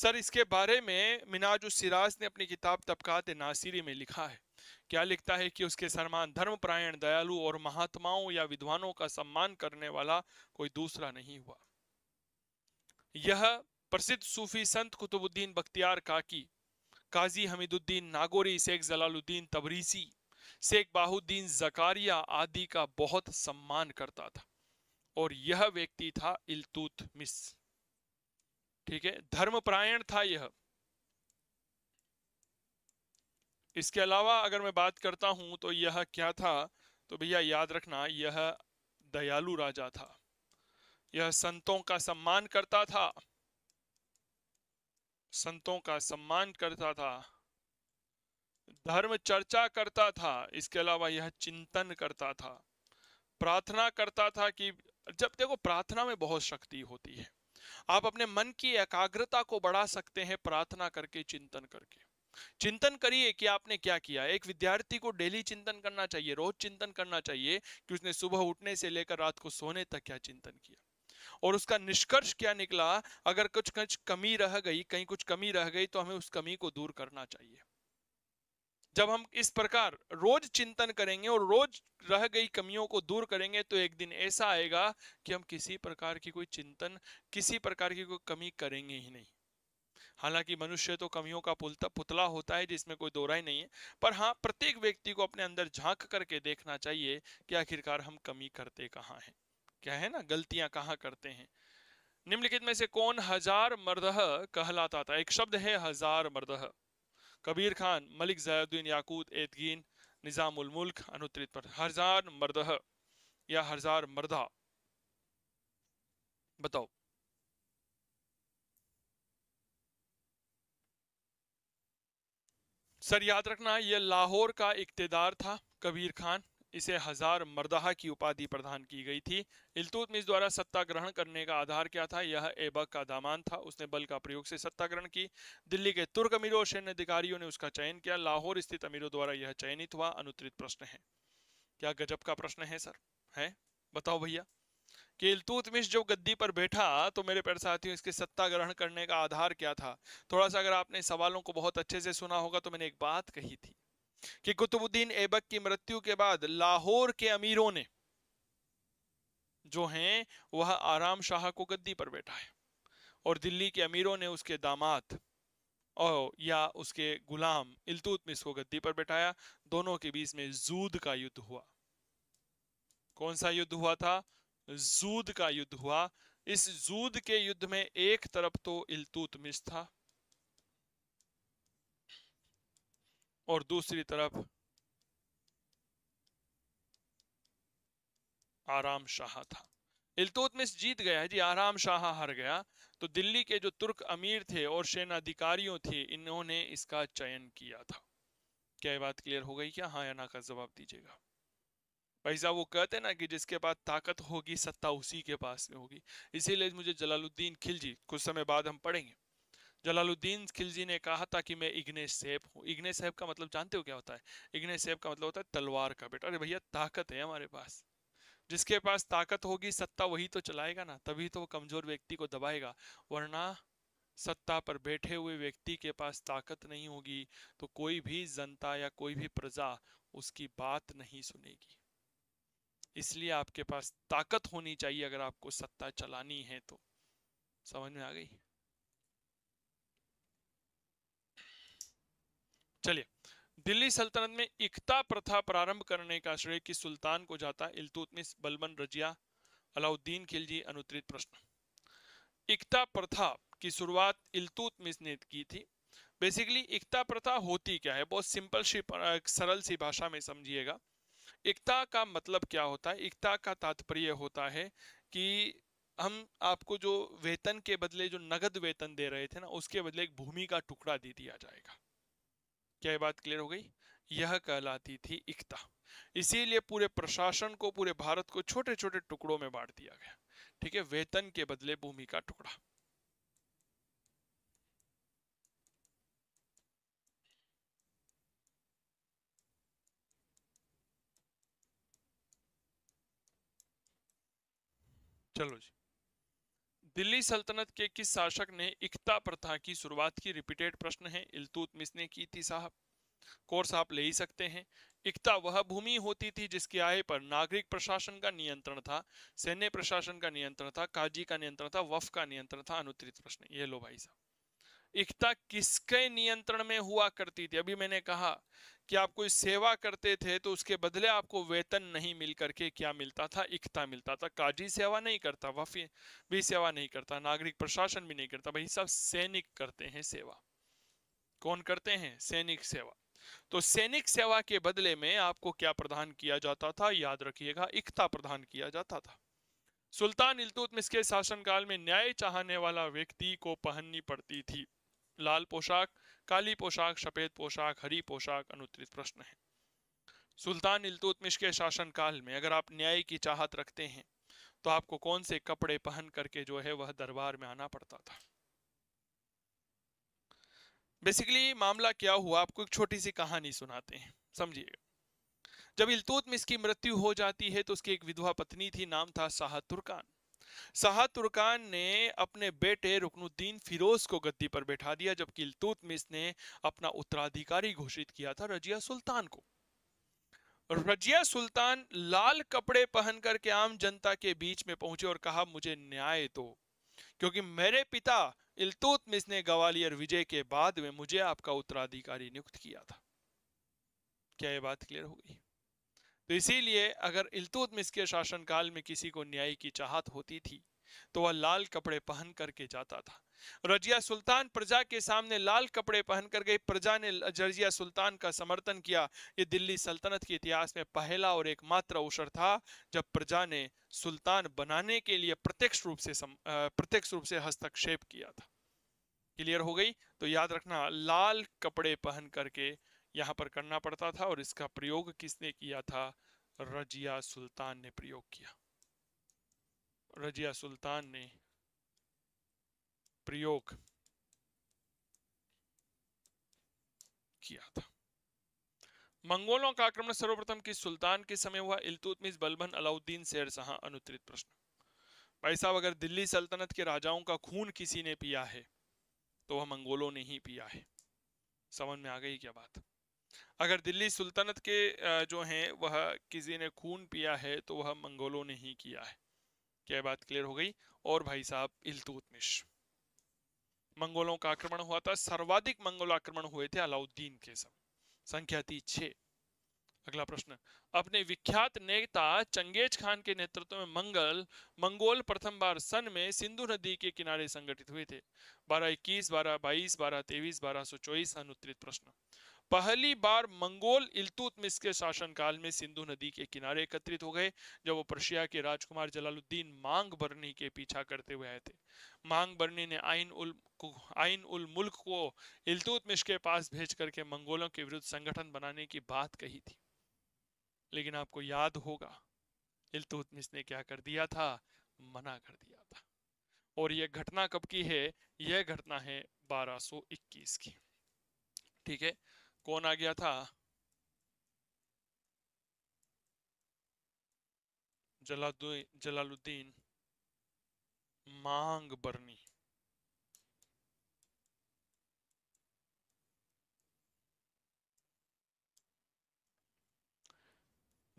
Speaker 1: सर इसके बारे में मिनाज सिराज ने अपनी किताब तबकात नासिरी में लिखा है क्या लिखता है कि उसके सलमान धर्मपरायण दयालु और महात्माओं या विद्वानों का सम्मान करने वाला कोई दूसरा नहीं हुआ यह प्रसिद्ध सूफी संत कुतुबुद्दीन बख्तियार काकी काजी हमीदुद्दीन नागोरी शेख जलालुद्दीन तबरीसी शेख बाहुद्दीन जकारिया आदि का बहुत सम्मान करता था और यह व्यक्ति था मिस ठीक है धर्मप्रायण था यह इसके अलावा अगर मैं बात करता हूं तो यह क्या था तो भैया याद रखना यह दयालु राजा था यह संतों का सम्मान करता था संतों का सम्मान करता था धर्म चर्चा करता था इसके अलावा यह चिंतन करता था प्रार्थना करता था कि जब देखो प्रार्थना में बहुत शक्ति होती है आप अपने मन की एकाग्रता को बढ़ा सकते हैं प्रार्थना करके चिंतन करके चिंतन करिए कि आपने क्या किया एक विद्यार्थी को डेली चिंतन करना चाहिए रोज चिंतन करना चाहिए कि उसने सुबह उठने से लेकर रात को सोने तक क्या चिंतन किया और उसका निष्कर्ष क्या निकला अगर कुछ कुछ कमी रह गई कहीं कुछ कमी रह गई तो हमें उस कमी को दूर करना चाहिए जब हम इस प्रकार रोज चिंतन करेंगे और रोज रह गई कमियों को दूर करेंगे तो एक दिन ऐसा आएगा कि हम किसी प्रकार की कोई चिंतन किसी प्रकार की कोई कमी करेंगे ही नहीं हालांकि मनुष्य तो कमियों का पुलता पुतला होता है जिसमें कोई दोराई नहीं है पर हाँ प्रत्येक व्यक्ति को अपने अंदर झांक करके देखना चाहिए कि आखिरकार हम कमी करते कहाँ हैं क्या है ना गलतियां कहाँ करते हैं निम्नलिखित में से कौन हजार मर्दह कहलाता था एक शब्द है हजार मर्दह कबीर खान मलिक जयादीन याकूत एतगीन मुल्क अनुत्रित पर हज़ार मरदह या हज़ार मरदा बताओ सर याद रखना यह लाहौर का इकतेदार था कबीर खान इसे हजार मरदहा की उपाधि प्रदान की गई थी इल्तुतमिश द्वारा सत्ता ग्रहण करने का आधार क्या था यह ऐबक का दामान था उसने बल का प्रयोग से सत्ता ग्रहण की दिल्ली के तुर्क अमीरों और सैन्य अधिकारियों ने उसका चयन किया लाहौर स्थित अमीरों द्वारा यह चयनित हुआ अनुत्तरित प्रश्न है क्या गजब का प्रश्न है सर है बताओ भैया कि इलतुतमिश जो गद्दी पर बैठा तो मेरे पैर साथियों इसके सत्ता ग्रहण करने का आधार क्या था थोड़ा सा अगर आपने सवालों को बहुत अच्छे से सुना होगा तो मैंने एक बात कही थी कि कुतुबुद्दीन ऐबक की मृत्यु के बाद लाहौर के अमीरों ने जो हैं वह आराम शाह को गद्दी पर बैठा है और दिल्ली के अमीरों ने उसके दामाद और या उसके गुलाम इल्तुतमिस को गद्दी पर बैठाया दोनों के बीच में जूद का युद्ध हुआ कौन सा युद्ध हुआ था जूद का युद्ध हुआ इस जूद के युद्ध में एक तरफ तो इल्तुतमिस था और दूसरी तरफ आराम शाह था इल्तुतमिस जीत गया है जी आराम शाह हार गया तो दिल्ली के जो तुर्क अमीर थे और सेना अधिकारियों थे इन्होंने इसका चयन किया था क्या ये बात क्लियर हो गई क्या हाँ या ना का जवाब दीजिएगा भाई साहब वो कहते हैं ना कि जिसके पास ताकत होगी सत्ता उसी के पास में होगी इसीलिए मुझे जलालुद्दीन खिलजी कुछ समय बाद हम पढ़ेंगे जलालुद्दीन खिलजी ने कहा था कि मैं इग्ने सेब हूँ इग्ने सेब का मतलब जानते हो क्या होता है इग्ने सेब का मतलब होता है तलवार का बेटा अरे भैया ताकत है हमारे पास जिसके पास ताकत होगी सत्ता वही तो चलाएगा ना तभी तो वो कमजोर व्यक्ति को दबाएगा वरना सत्ता पर बैठे हुए व्यक्ति के पास ताकत नहीं होगी तो कोई भी जनता या कोई भी प्रजा उसकी बात नहीं सुनेगी इसलिए आपके पास ताकत होनी चाहिए अगर आपको सत्ता चलानी है तो समझ में आ गई चलिए दिल्ली सल्तनत में इकता प्रथा प्रारंभ करने का श्रेय किस सुल्तान को जाता इलतुतमिस बलबन रजिया अलाउद्दीन खिलजी अनुत्तरित प्रश्न इकता प्रथा की शुरुआत इलतुतमिस ने की थी बेसिकली एकता प्रथा होती क्या है बहुत सिंपल सी सरल सी भाषा में समझिएगा एकता का मतलब क्या होता है एकता का तात्पर्य होता है कि हम आपको जो वेतन के बदले जो नगद वेतन दे रहे थे ना उसके बदले एक भूमि का टुकड़ा दे दिया जाएगा क्या ये बात क्लियर हो गई यह कहलाती थी इकता इसीलिए पूरे प्रशासन को पूरे भारत को छोटे छोटे टुकड़ों में बांट दिया गया ठीक है वेतन के बदले भूमि का टुकड़ा चलो जी दिल्ली सल्तनत के किस शासक ने इकता प्रथा की शुरुआत की रिपीटेड प्रश्न है इलतुतमिस ने की थी साहब कोर्स आप ले ही सकते हैं इकता वह भूमि होती थी जिसके आय पर नागरिक प्रशासन का नियंत्रण था सैन्य प्रशासन का नियंत्रण था काजी का नियंत्रण था वफ का नियंत्रण था अनुत्तरित प्रश्न ये लो भाई साहब एकता किसके नियंत्रण में हुआ करती थी अभी मैंने कहा कि आप कोई सेवा करते थे तो उसके बदले आपको वेतन नहीं मिल करके क्या मिलता था इकता मिलता था काजी सेवा नहीं करता वफी भी सेवा नहीं करता नागरिक प्रशासन भी नहीं करता भाई सब सैनिक करते हैं सेवा कौन करते हैं सैनिक सेवा तो सैनिक सेवा के बदले में आपको क्या प्रदान किया जाता था याद रखिएगा इकता प्रदान किया जाता था सुल्तान इल्तुतमिस के शासनकाल में न्याय चाहने वाला व्यक्ति को पहननी पड़ती थी लाल पोशाक काली पोशाक सफेद पोशाक हरी पोशाक अनुत्तरित प्रश्न है सुल्तान इलतुतमिश के शासनकाल में अगर आप न्याय की चाहत रखते हैं तो आपको कौन से कपड़े पहन करके जो है वह दरबार में आना पड़ता था बेसिकली मामला क्या हुआ आपको एक छोटी सी कहानी सुनाते हैं समझिएगा जब इलतुतमिश की मृत्यु हो जाती है तो उसकी एक विधवा पत्नी थी नाम था शाह तुर्कान शाह तुर्कान ने अपने बेटे रुकनुद्दीन फिरोज को गद्दी पर बैठा दिया जबकि इलतुतमिस ने अपना उत्तराधिकारी घोषित किया था रजिया सुल्तान को रजिया सुल्तान लाल कपड़े पहन करके आम जनता के बीच में पहुंचे और कहा मुझे न्याय दो क्योंकि मेरे पिता इलतुतमिस ने ग्वालियर विजय के बाद में मुझे आपका उत्तराधिकारी नियुक्त किया था क्या यह बात क्लियर हो गई तो इसीलिए अगर इल्तुतमिश के शासनकाल में किसी को न्याय की चाहत होती थी तो वह लाल कपड़े पहन करके जाता था रजिया सुल्तान प्रजा के सामने लाल कपड़े पहन कर गई प्रजा ने रजिया सुल्तान का समर्थन किया ये दिल्ली सल्तनत के इतिहास में पहला और एकमात्र अवसर था जब प्रजा ने सुल्तान बनाने के लिए प्रत्यक्ष रूप से प्रत्यक्ष रूप से हस्तक्षेप किया था क्लियर हो गई तो याद रखना लाल कपड़े पहन करके यहाँ पर करना पड़ता था और इसका प्रयोग किसने किया था रजिया सुल्तान ने प्रयोग किया रजिया सुल्तान ने प्रयोग किया था मंगोलों का आक्रमण सर्वप्रथम किस सुल्तान के समय हुआ इलतुतमिस बलबन अलाउद्दीन शेर शाह अनुत्तरित प्रश्न भाई साहब अगर दिल्ली सल्तनत के राजाओं का खून किसी ने पिया है तो वह मंगोलों ने ही पिया है समझ में आ गई क्या बात अगर दिल्ली सुल्तनत के जो हैं वह किसी ने खून पिया है तो वह मंगोलों ने ही किया है क्या बात क्लियर हो गई और भाई साहब इलतुतमिश मंगोलों का आक्रमण हुआ था सर्वाधिक मंगोल आक्रमण हुए थे अलाउद्दीन के समय संख्या थी छे अगला प्रश्न अपने विख्यात नेता चंगेज खान के नेतृत्व में मंगल मंगोल प्रथम बार सन में सिंधु नदी के किनारे संगठित हुए थे बारह इक्कीस बारह बाईस बारह तेईस बारह सौ चौबीस अनुत्तरित प्रश्न पहली बार मंगोल इल्तुतमिस के शासनकाल में सिंधु नदी के किनारे एकत्रित हो गए जब वो प्रशिया के राजकुमार जलालुद्दीन मांग बरनी के पीछा करते हुए आए थे मांग बरनी ने आइन उल आइन उल मुल्क को इल्तुतमिश के पास भेज करके मंगोलों के विरुद्ध संगठन बनाने की बात कही थी लेकिन आपको याद होगा इल्तुतमिश ने क्या कर दिया था मना कर दिया था और यह घटना कब की है यह घटना है 1221 की ठीक है कौन आ गया था जलालुद्दीन मांग बरनी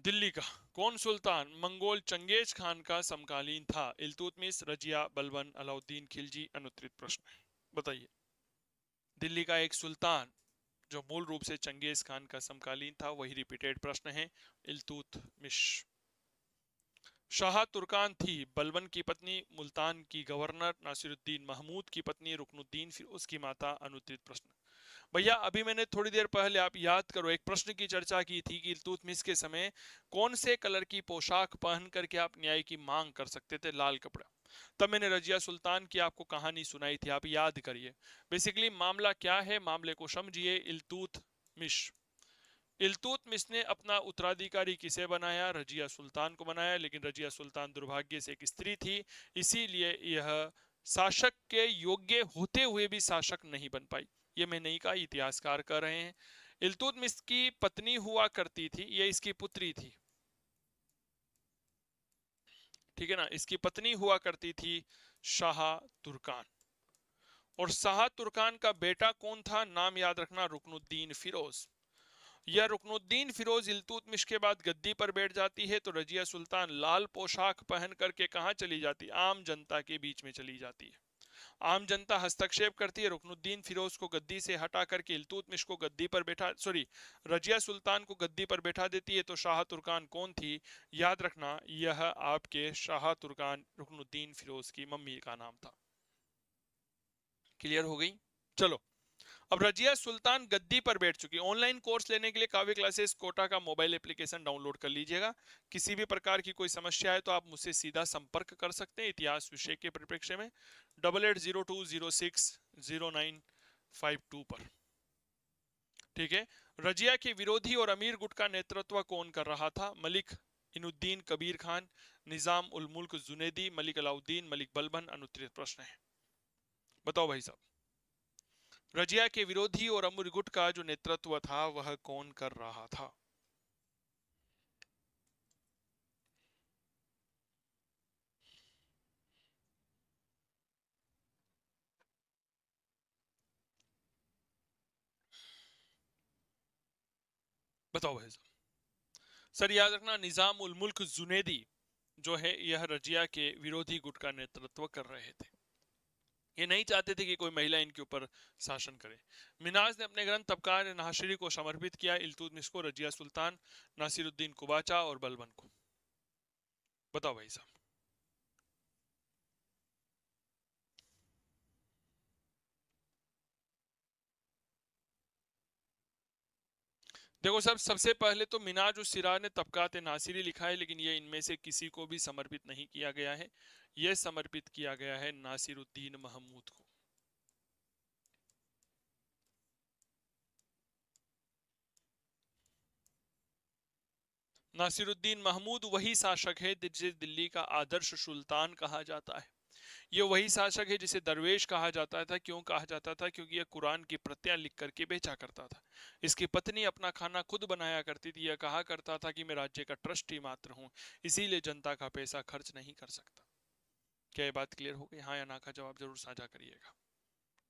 Speaker 1: दिल्ली का कौन सुल्तान मंगोल चंगेज खान का समकालीन था इलतुतमिस रजिया बलबन अलाउद्दीन खिलजी अनुत्तरित प्रश्न बताइए दिल्ली का एक सुल्तान जो मूल रूप से चंगेज खान का समकालीन था वही रिपीटेड प्रश्न है इलतुत मिश शाह तुर्कान थी बलबन की पत्नी मुल्तान की गवर्नर नासिरुद्दीन महमूद की पत्नी रुकनुद्दीन फिर उसकी माता अनुत्तरित प्रश्न भैया अभी मैंने थोड़ी देर पहले आप याद करो एक प्रश्न की चर्चा की थी कि इलतुतमिस के समय कौन से कलर की पोशाक पहन करके आप न्याय की मांग कर सकते थे लाल कपड़ा तब मैंने रजिया सुल्तान की आपको कहानी सुनाई थी आप याद करिए बेसिकली मामला क्या है मामले को समझिए इलतुत मिश इलतुत मिस ने अपना उत्तराधिकारी किसे बनाया रजिया सुल्तान को बनाया लेकिन रजिया सुल्तान दुर्भाग्य से एक स्त्री थी इसीलिए यह शासक के योग्य होते हुए भी शासक नहीं बन पाई ये नहीं का इतिहासकार कर रहे हैं इल्तुतमिश की पत्नी हुआ करती थी ये इसकी पुत्री थी ठीक है ना इसकी पत्नी हुआ करती थी शाह तुर्कान और शाह तुर्कान का बेटा कौन था नाम याद रखना रुकनुद्दीन फिरोज यह रुकनुद्दीन फिरोज इलतुतमिश के बाद गद्दी पर बैठ जाती है तो रजिया सुल्तान लाल पोशाक पहन करके कहा चली जाती आम जनता के बीच में चली जाती है आम जनता हस्तक्षेप करती है रुकनुद्दीन फिरोज को गद्दी से हटा करके इलतुत मिश को गद्दी पर बैठा सॉरी रजिया सुल्तान को गद्दी पर बैठा देती है तो शाह तुर्कान कौन थी याद रखना यह आपके शाह तुर्कान रुकनुद्दीन फिरोज की मम्मी का नाम था क्लियर हो गई चलो अब रजिया सुल्तान गद्दी पर बैठ चुकी ऑनलाइन कोर्स लेने के लिए काव्य क्लासेस कोटा का मोबाइल एप्लीकेशन डाउनलोड कर लीजिएगा किसी भी प्रकार की कोई समस्या है तो आप मुझसे सीधा संपर्क कर सकते हैं इतिहास विषय के परिप्रेक्ष्य में double eight zero two zero six zero nine five two पर ठीक है रजिया के विरोधी और अमीर गुट का नेतृत्व कौन कर रहा था मलिक इनुद्दीन कबीर खान निज़ाम उल मुल्क जुनेदी मलिक अलाउद्दीन मलिक बलबन अनुत्तरित प्रश्न है बताओ भाई साहब रजिया के विरोधी और अमर गुट का जो नेतृत्व था वह कौन कर रहा था बताओ भाई साहब सर याद रखना निजाम उल मुल्क जुनेदी जो है यह रजिया के विरोधी गुट का नेतृत्व कर रहे थे ये नहीं चाहते थे कि कोई महिला इनके ऊपर शासन करे मिनाज ने अपने ग्रंथ तबकार नाशरी को समर्पित किया इल्तुतमिश को रजिया सुल्तान नासिरुद्दीन कुबाचा और बलबन को बताओ भाई साहब देखो सब सबसे पहले तो मिनाज उस सिराज ने तबकात नासिरी लिखा है लेकिन ये इनमें से किसी को भी समर्पित नहीं किया गया है यह समर्पित किया गया है नासिरुद्दीन महमूद को नासिरुद्दीन महमूद वही शासक है जिसे दिल्ली का आदर्श सुल्तान कहा जाता है ये वही शासक है जिसे दरवेश कहा जाता था क्यों कहा जाता था क्योंकि यह कुरान की प्रत्या लिख करके बेचा करता था इसकी पत्नी अपना खाना खुद बनाया करती थी यह कहा करता था कि मैं राज्य का ट्रस्टी मात्र हूँ इसीलिए जनता का पैसा खर्च नहीं कर सकता क्या ये बात क्लियर हो गई हाँ या ना का जवाब जरूर साझा करिएगा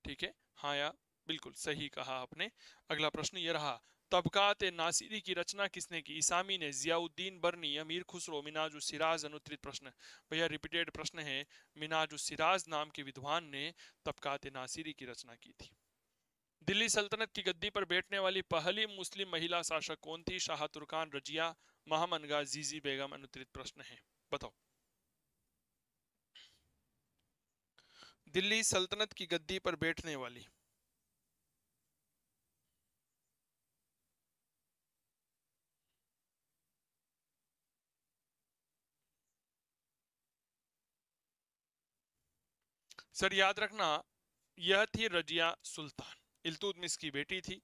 Speaker 1: ठीक है हाँ या बिल्कुल सही कहा आपने अगला प्रश्न ये रहा तबकात नासिरी की रचना किसने की इसामी ने जियाउद्दीन बर्नी अमीर खुसरो मिनाज सिराज अनुत्तरित प्रश्न भैया रिपीटेड प्रश्न है मिनाज सिराज नाम के विद्वान ने तबकात नासिरी की रचना की थी दिल्ली सल्तनत की गद्दी पर बैठने वाली पहली मुस्लिम महिला शासक कौन थी शाह तुर्कान रजिया महामनगा जीजी बेगम अनुत्तरित प्रश्न है बताओ दिल्ली सल्तनत की गद्दी पर बैठने वाली सर याद रखना यह थी रजिया सुल्तान इल्तुतमिस की बेटी थी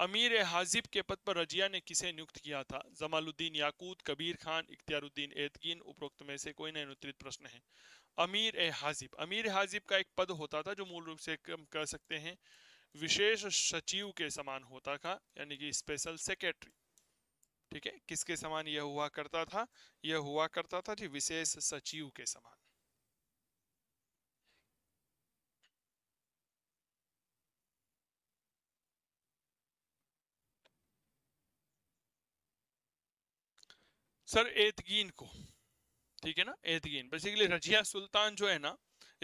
Speaker 1: अमीर हाजिब के पद पर रजिया ने किसे नियुक्त किया था जमालुद्दीन याकूत कबीर खान इख्तियारुद्दीन एतगीन उपरोक्त में से कोई नहीं उत्तरित प्रश्न है अमीर ए हाजिब अमीर हाजिब का एक पद होता था जो मूल रूप से कह सकते हैं विशेष सचिव के समान होता था यानी कि स्पेशल सेक्रेटरी ठीक है किसके समान यह हुआ करता था यह हुआ करता था जी विशेष सचिव के समान सर एतगीन को ठीक है ना एर्थगेन बेसिकली रजिया सुल्तान जो है ना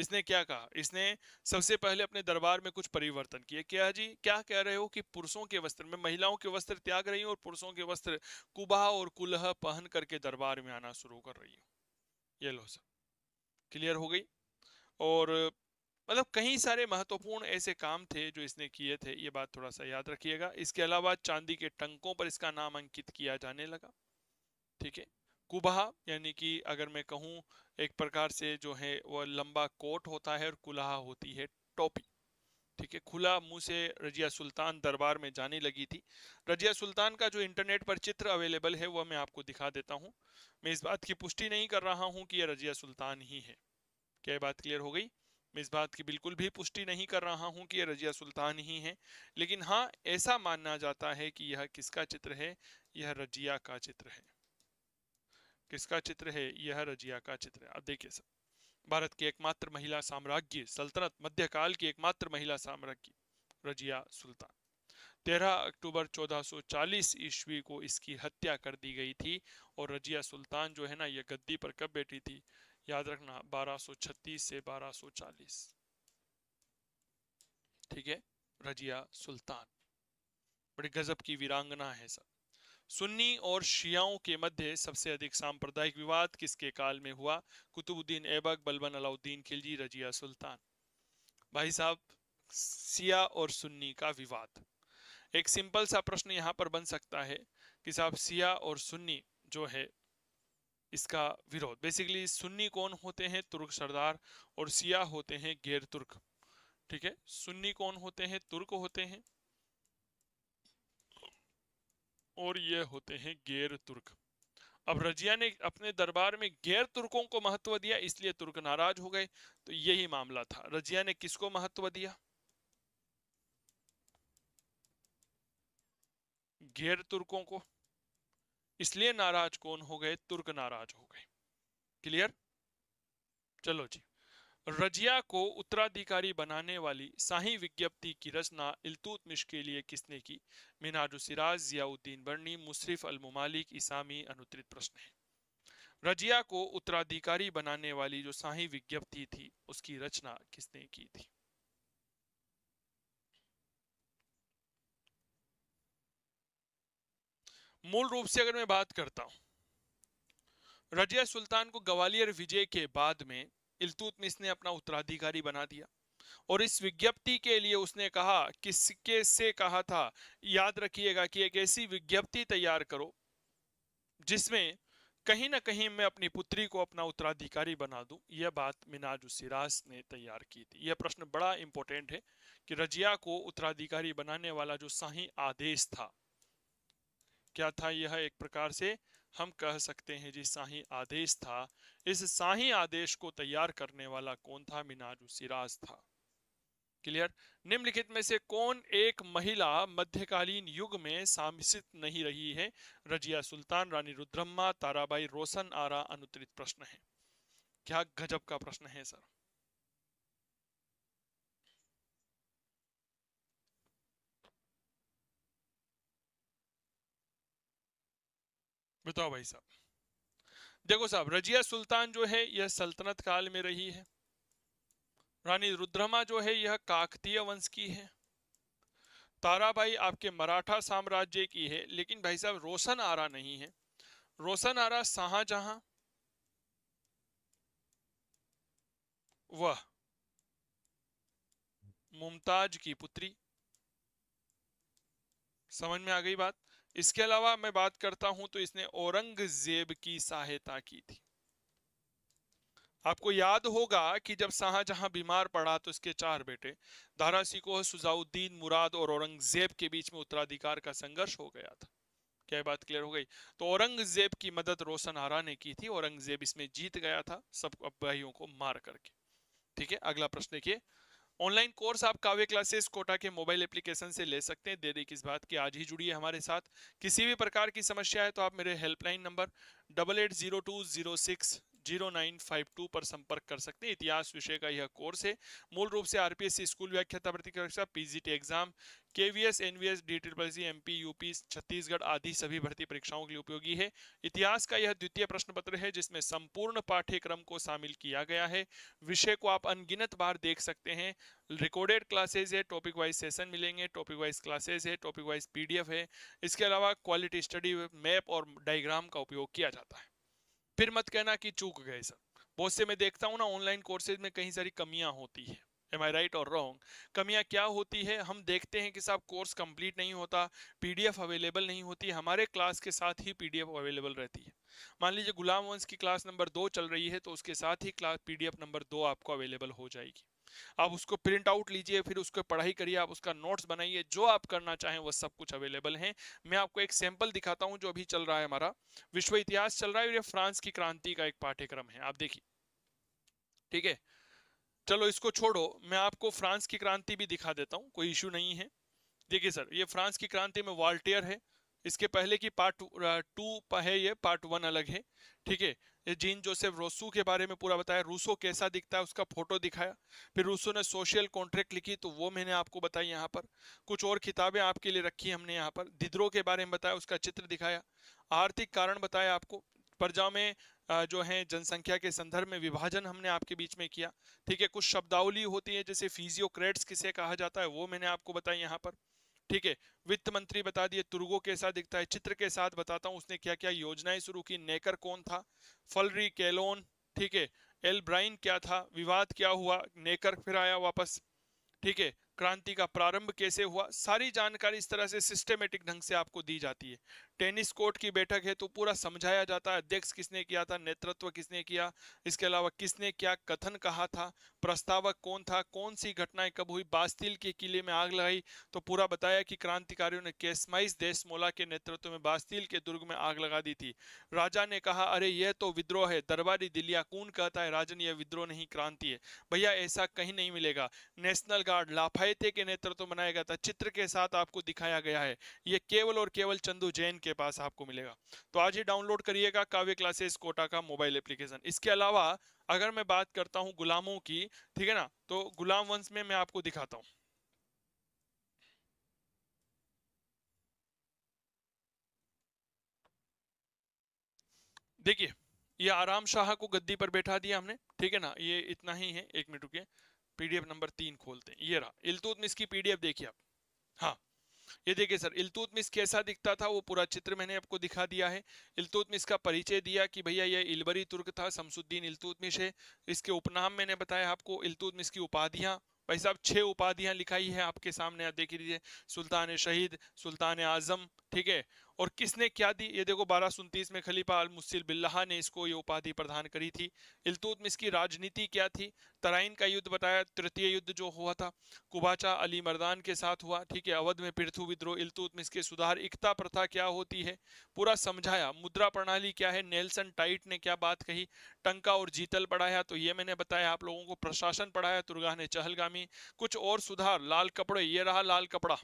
Speaker 1: इसने क्या कहा इसने सबसे पहले अपने दरबार में कुछ परिवर्तन किया क्या जी क्या कह रहे हो कि पुरुषों के वस्त्र में महिलाओं के वस्त्र त्याग रही हूँ और पुरुषों के वस्त्र कुबा और कुलह पहन करके दरबार में आना शुरू कर रही हूँ ये लो सर क्लियर हो गई और मतलब कई सारे महत्वपूर्ण ऐसे काम थे जो इसने किए थे ये बात थोड़ा सा याद रखिएगा इसके अलावा चांदी के टंकों पर इसका नाम अंकित किया जाने लगा ठीक है कुबहा यानी कि अगर मैं कहूँ एक प्रकार से जो है वह लंबा कोट होता है और कुल्हा होती है टोपी ठीक है खुला मुंह से रजिया सुल्तान दरबार में जाने लगी थी रजिया सुल्तान का जो इंटरनेट पर चित्र अवेलेबल है वह मैं आपको दिखा देता हूँ मैं इस बात की पुष्टि नहीं कर रहा हूँ कि यह रजिया सुल्तान ही है क्या बात क्लियर हो गई मैं इस बात की बिल्कुल भी पुष्टि नहीं कर रहा हूँ कि यह रजिया सुल्तान ही है लेकिन हाँ ऐसा मानना जाता है कि यह किसका चित्र है यह रजिया का चित्र है किसका चित्र है यह रजिया का चित्र है आप देखिए सर भारत की एकमात्र महिला साम्राज्य सल्तनत मध्यकाल की एकमात्र महिला साम्राज्य रजिया सुल्तान 13 अक्टूबर 1440 ईस्वी को इसकी हत्या कर दी गई थी और रजिया सुल्तान जो है ना यह गद्दी पर कब बैठी थी याद रखना 1236 से 1240 ठीक है रजिया सुल्तान बड़ी गजब की वीरांगना है सर सुन्नी और शियाओं के मध्य सबसे अधिक सांप्रदायिक विवाद किसके काल में हुआ कुतुबुद्दीन ऐबक बलबन अलाउद्दीन खिलजी रजिया सुल्तान भाई साहब सिया और सुन्नी का विवाद एक सिंपल सा प्रश्न यहाँ पर बन सकता है कि साहब सिया और सुन्नी जो है इसका विरोध बेसिकली सुन्नी कौन होते हैं तुर्क सरदार और सिया होते हैं गैर तुर्क ठीक है सुन्नी कौन होते हैं तुर्क होते हैं और ये होते हैं गैर तुर्क अब रजिया ने अपने दरबार में गैर तुर्कों को महत्व दिया इसलिए तुर्क नाराज हो गए तो यही मामला था रजिया ने किसको महत्व दिया गैर तुर्कों को इसलिए नाराज कौन हो गए तुर्क नाराज हो गए क्लियर चलो जी रजिया को उत्तराधिकारी बनाने वाली शाही विज्ञप्ति की रचना इलतुतमिश के लिए किसने की सिराज जियाउद्दीन बर्नी मुशरफ अलममालिक इसामी अनुत्तरित प्रश्न है रजिया को उत्तराधिकारी बनाने वाली जो शाही विज्ञप्ति थी उसकी रचना किसने की थी मूल रूप से अगर मैं बात करता हूं रजिया सुल्तान को ग्वालियर विजय के बाद में इल्तुतमिश ने अपना उत्तराधिकारी बना दिया और इस विज्ञप्ति के लिए उसने कहा किसके से कहा था याद रखिएगा कि एक ऐसी विज्ञप्ति तैयार करो जिसमें कहीं ना कहीं मैं अपनी पुत्री को अपना उत्तराधिकारी बना दूं यह बात मिनाज सिराज ने तैयार की थी यह प्रश्न बड़ा इंपॉर्टेंट है कि रजिया को उत्तराधिकारी बनाने वाला जो शाही आदेश था क्या था यह एक प्रकार से हम कह सकते हैं जी शाही आदेश था इस शाही आदेश को तैयार करने वाला कौन था मिनाज सिराज था क्लियर निम्नलिखित में से कौन एक महिला मध्यकालीन युग में सामिशित नहीं रही है रजिया सुल्तान रानी रुद्रम्मा ताराबाई रोशन आरा अनुतरित प्रश्न है क्या गजब का प्रश्न है सर बताओ भाई साहब देखो साहब रजिया सुल्तान जो है यह सल्तनत काल में रही है रानी रुद्रमा जो है यह काकतीय वंश की है ताराबाई आपके मराठा साम्राज्य की है लेकिन भाई साहब रोशन आरा नहीं है रोशन आरा शाहजहां वह मुमताज की पुत्री समझ में आ गई बात इसके अलावा मैं बात करता हूं तो इसने औरंगजेब की सहायता की थी आपको याद होगा कि जब शाहजहां बीमार पड़ा तो इसके चार बेटे दारा सिकोह सुजाउद्दीन मुराद और औरंगजेब के बीच में उत्तराधिकार का संघर्ष हो गया था क्या बात क्लियर हो गई तो औरंगजेब की मदद रोशन आरा ने की थी औरंगजेब इसमें जीत गया था सब भाइयों को मार करके ठीक है अगला प्रश्न देखिए ऑनलाइन कोर्स आप काव्य क्लासेस कोटा के मोबाइल एप्लीकेशन से ले सकते हैं देरी किस बात की आज ही जुड़िए हमारे साथ किसी भी प्रकार की समस्या है तो आप मेरे helpline number double eight zero two zero six 0952 पर संपर्क कर सकते हैं इतिहास विषय का यह कोर्स है मूल रूप से आरपीएससी स्कूल व्याख्याता भर्ती PGT exam K V S N V S D triple C M P UP Chhattisgarh आदि सभी भर्ती परीक्षाओं के लिए उपयोगी है इतिहास का यह द्वितीय प्रश्न पत्र है जिसमें संपूर्ण पाठ्यक्रम को शामिल किया गया है विषय को आप अनगिनत बार देख सकते हैं रिकॉर्डेड क्लासेज है टॉपिक वाइज सेशन मिलेंगे टॉपिक वाइज क्लासेज है टॉपिक वाइज पी है इसके अलावा क्वालिटी स्टडी मैप और डायग्राम का उपयोग किया जाता है फिर मत कहना कि चूक गए सर बहुत से मैं देखता हूँ ना ऑनलाइन कोर्सेज में कहीं सारी कमियाँ होती है एम आई राइट और रॉन्ग कमियाँ क्या होती है हम देखते हैं कि साहब कोर्स कंप्लीट नहीं होता पीडीएफ अवेलेबल नहीं होती हमारे क्लास के साथ ही पीडीएफ अवेलेबल रहती है मान लीजिए गुलाम वंश की क्लास नंबर दो चल रही है तो उसके साथ ही क्लास पीडीएफ नंबर दो आपको अवेलेबल हो जाएगी आप उसको प्रिंट आउट लीजिए फिर उसको पढ़ाई करिए आप उसका नोट्स बनाइए जो आप करना चाहें वो सब कुछ अवेलेबल है मैं आपको एक सैंपल दिखाता हूँ जो अभी चल रहा है हमारा विश्व इतिहास चल रहा है ये फ्रांस की क्रांति का एक पाठ्यक्रम है आप देखिए ठीक है चलो इसको छोड़ो मैं आपको फ्रांस की क्रांति भी दिखा देता हूँ कोई इश्यू नहीं है देखिए सर ये फ्रांस की क्रांति में वॉल्टियर है इसके पहले की पार्ट टू है ये पार्ट वन अलग है ठीक है जीन जोसेफ रोसू के बारे में पूरा बताया रूसो कैसा दिखता है उसका फोटो दिखाया फिर रूसो ने सोशल कॉन्ट्रैक्ट लिखी तो वो मैंने आपको बताई यहाँ पर कुछ और किताबें आपके लिए रखी हमने यहाँ पर दिद्रो के बारे में बताया उसका चित्र दिखाया आर्थिक कारण बताया आपको प्रजा में जो है जनसंख्या के संदर्भ में विभाजन हमने आपके बीच में किया ठीक है कुछ शब्दावली होती है जैसे फिजियोक्रेट्स किसे कहा जाता है वो मैंने आपको बताया यहाँ पर ठीक है वित्त मंत्री बता दिए तुर्गो कैसा दिखता है चित्र के साथ बताता हूँ उसने क्या क्या योजनाएं शुरू की नेकर कौन था फलरी कैलोन ठीक है एल ब्राइन क्या था विवाद क्या हुआ नेकर फिर आया वापस ठीक है क्रांति का प्रारंभ कैसे हुआ सारी जानकारी इस तरह से सिस्टमेटिक ढंग से आपको दी जाती है टेनिस कोर्ट की बैठक है तो पूरा समझाया जाता है अध्यक्ष किसने किया था नेतृत्व किसने किया इसके अलावा किसने क्या कथन कहा था प्रस्तावक कौन था कौन सी घटनाएं कब हुई बास्तिल के किले में आग लगाई तो पूरा बताया कि क्रांतिकारियों ने केसमाइस देशमोला के नेतृत्व में बास्तिल के दुर्ग में आग लगा दी थी राजा ने कहा अरे यह तो विद्रोह है दरबारी दिलिया कौन कहता है राजन यह विद्रोह नहीं क्रांति है भैया ऐसा कहीं नहीं मिलेगा नेशनल गार्ड लाफायते के नेतृत्व बनाया गया था चित्र के साथ आपको दिखाया गया है ये केवल और केवल चंदू जैन उनके पास आपको मिलेगा तो आज ही डाउनलोड करिएगा काव्य क्लासेस कोटा का मोबाइल एप्लीकेशन इसके अलावा अगर मैं बात करता हूँ गुलामों की ठीक है ना तो गुलाम वंश में मैं आपको दिखाता हूँ देखिए ये आराम शाह को गद्दी पर बैठा दिया हमने ठीक है ना ये इतना ही है एक मिनट रुकिए पीडीएफ नंबर तीन खोलते हैं ये रहा इलतुतमिस की पीडीएफ देखिए आप हाँ ये देखिए सर इलतुतमिस कैसा दिखता था वो पूरा चित्र मैंने आपको दिखा दिया है इलतुतमिस का परिचय दिया कि भैया ये इलबरी तुर्क था शमसुद्दीन इलतुतमिश है इसके उपनाम मैंने बताया आपको इलतुतमिस की उपाधियाँ भाई साहब छः उपाधियाँ लिखाई है आपके सामने आप देख लीजिए सुल्तान शहीद सुल्तान आज़म ठीक है और किसने क्या दी ये देखो बारह सौ उनतीस में खलीफा अल मुसिल बिल्ला ने इसको ये उपाधि प्रदान करी थी इलतुतमिस की राजनीति क्या थी तराइन का युद्ध बताया तृतीय युद्ध जो हुआ था कुबाचा अली मर्दान के साथ हुआ ठीक है अवध में पिरथु विद्रोह इलतुतमिस के सुधार एकता प्रथा क्या होती है पूरा समझाया मुद्रा प्रणाली क्या है नेल्सन टाइट ने क्या बात कही टंका और जीतल पढ़ाया तो ये मैंने बताया आप लोगों को प्रशासन पढ़ाया तुर्गाह ने चहलगामी कुछ और सुधार लाल कपड़े ये रहा लाल कपड़ा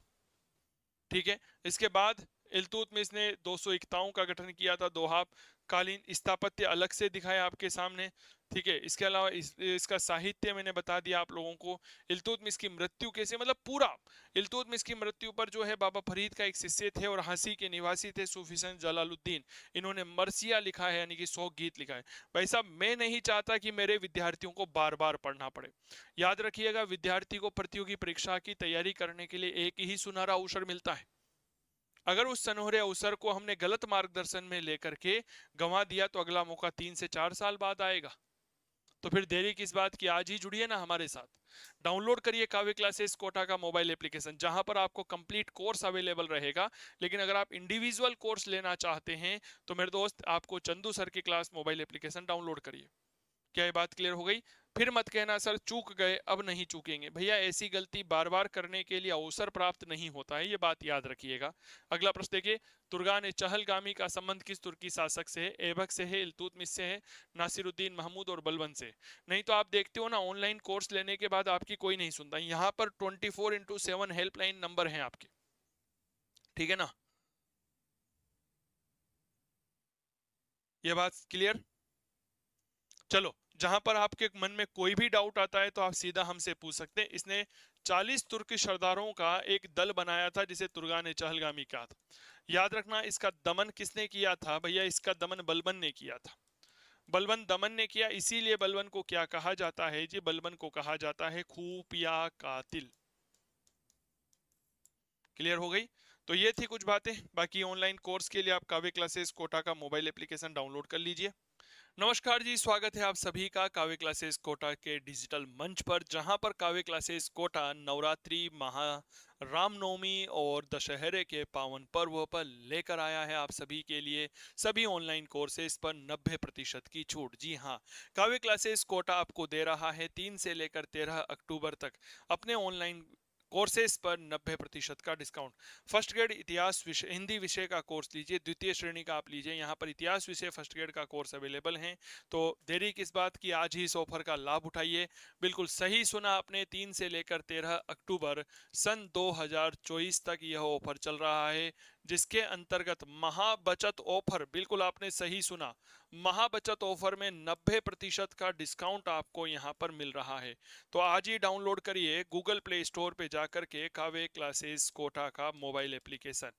Speaker 1: ठीक है इसके बाद इलतुत में इसने दो सौ इकताओं का गठन किया था दोहाब कालीन स्थापत्य अलग से दिखाया आपके सामने ठीक है इसके अलावा इस, इसका साहित्य मैंने बता दिया आप लोगों को इलतुत में इसकी मृत्यु कैसे मतलब पूरा इलतुत में इसकी मृत्यु पर जो है बाबा फरीद का एक शिष्य थे और हंसी के निवासी थे सूफीसन जलालुद्दीन इन्होंने मरसिया लिखा है यानी कि सौ गीत लिखा है भाई साहब मैं नहीं चाहता कि मेरे विद्यार्थियों को बार बार पढ़ना पड़े याद रखिएगा विद्यार्थी को प्रतियोगी परीक्षा की तैयारी करने के लिए एक ही सुनहरा अवसर मिलता है अगर उस सनोहरे अवसर को हमने गलत मार्गदर्शन में लेकर के गंवा दिया तो अगला मौका तीन से चार साल बाद आएगा तो फिर देरी किस बात की आज ही जुड़िए ना हमारे साथ डाउनलोड करिए काव्य क्लासेस कोटा का मोबाइल एप्लीकेशन जहां पर आपको कंप्लीट कोर्स अवेलेबल रहेगा लेकिन अगर आप इंडिविजुअल कोर्स लेना चाहते हैं तो मेरे दोस्त आपको चंदू सर की क्लास मोबाइल एप्लीकेशन डाउनलोड करिए क्या ये बात क्लियर हो गई फिर मत कहना सर चूक गए अब नहीं चूकेंगे भैया ऐसी गलती बार बार करने के लिए अवसर प्राप्त नहीं होता है ये बात याद रखिएगा अगला प्रश्न देखिए दुर्गा ने चहलगामी का संबंध किस तुर्की शासक से है एबक से है इलतुतमिस से है नासिरुद्दीन महमूद और बलवन से नहीं तो आप देखते हो ना ऑनलाइन कोर्स लेने के बाद आपकी कोई नहीं सुनता यहाँ पर twenty four into seven helpline number है आपके ठीक है ना ये बात क्लियर चलो जहां पर आपके मन में कोई भी डाउट आता है तो आप सीधा हमसे पूछ सकते हैं इसने 40 तुर्की सरदारों का एक दल बनाया था जिसे तुर्गा ने चहलगामी कहा था याद रखना इसका दमन किसने किया था भैया इसका दमन बलबन ने किया था बलबन दमन ने किया इसीलिए बलबन को क्या कहा जाता है जी बलबन को कहा जाता है खूपिया कातिल क्लियर हो गई तो ये थी कुछ बातें बाकी ऑनलाइन कोर्स के लिए आप काव्य क्लासेस कोटा का मोबाइल एप्लीकेशन डाउनलोड कर लीजिए नमस्कार जी स्वागत है आप सभी का काव्य क्लासेस कोटा के डिजिटल मंच पर जहां पर काव्य क्लासेस कोटा नवरात्रि महा रामनवमी और दशहरे के पावन पर्व पर लेकर आया है आप सभी के लिए सभी ऑनलाइन कोर्सेज पर 90 प्रतिशत की छूट जी हाँ काव्य क्लासेस कोटा आपको दे रहा है तीन से लेकर तेरह अक्टूबर तक अपने ऑनलाइन कोर्सेज पर 90 प्रतिशत का डिस्काउंट फर्स्ट ग्रेड इतिहास विषय हिंदी विषय का कोर्स लीजिए द्वितीय श्रेणी का आप लीजिए यहाँ पर इतिहास विषय फर्स्ट ग्रेड का कोर्स अवेलेबल है तो देरी किस बात की आज ही इस ऑफर का लाभ उठाइए बिल्कुल सही सुना आपने तीन से लेकर तेरह अक्टूबर सन दो तक यह ऑफर चल रहा है जिसके अंतर्गत महाबचत ऑफर बिल्कुल आपने सही सुना महाबचत ऑफर में 90 प्रतिशत का डिस्काउंट आपको यहाँ पर मिल रहा है तो आज ही डाउनलोड करिए गूगल प्ले स्टोर पे जाकर के कावे क्लासेस कोटा का मोबाइल एप्लीकेशन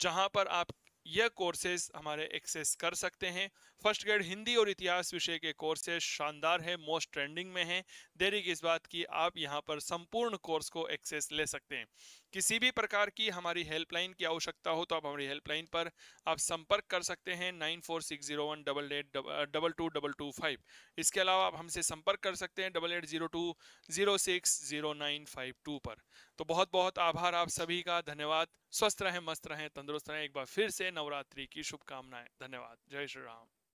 Speaker 1: जहाँ पर आप यह कोर्सेज हमारे एक्सेस कर सकते हैं फर्स्ट ग्रेड हिंदी और इतिहास विषय के कोर्सेज शानदार है मोस्ट ट्रेंडिंग में हैं देरी की इस बात की आप यहां पर संपूर्ण कोर्स को एक्सेस ले सकते हैं किसी भी प्रकार की हमारी हेल्पलाइन की आवश्यकता हो तो आप हमारी हेल्पलाइन पर आप संपर्क कर सकते हैं nine four six zero one double eight double two double two five इसके अलावा आप हमसे संपर्क कर सकते हैं double eight zero two zero six zero nine five two पर तो बहुत बहुत आभार आप सभी का धन्यवाद स्वस्थ रहें मस्त रहें तंदुरुस्त रहें एक बार फिर से नवरात्रि की शुभकामनाएं धन्यवाद जय श्री राम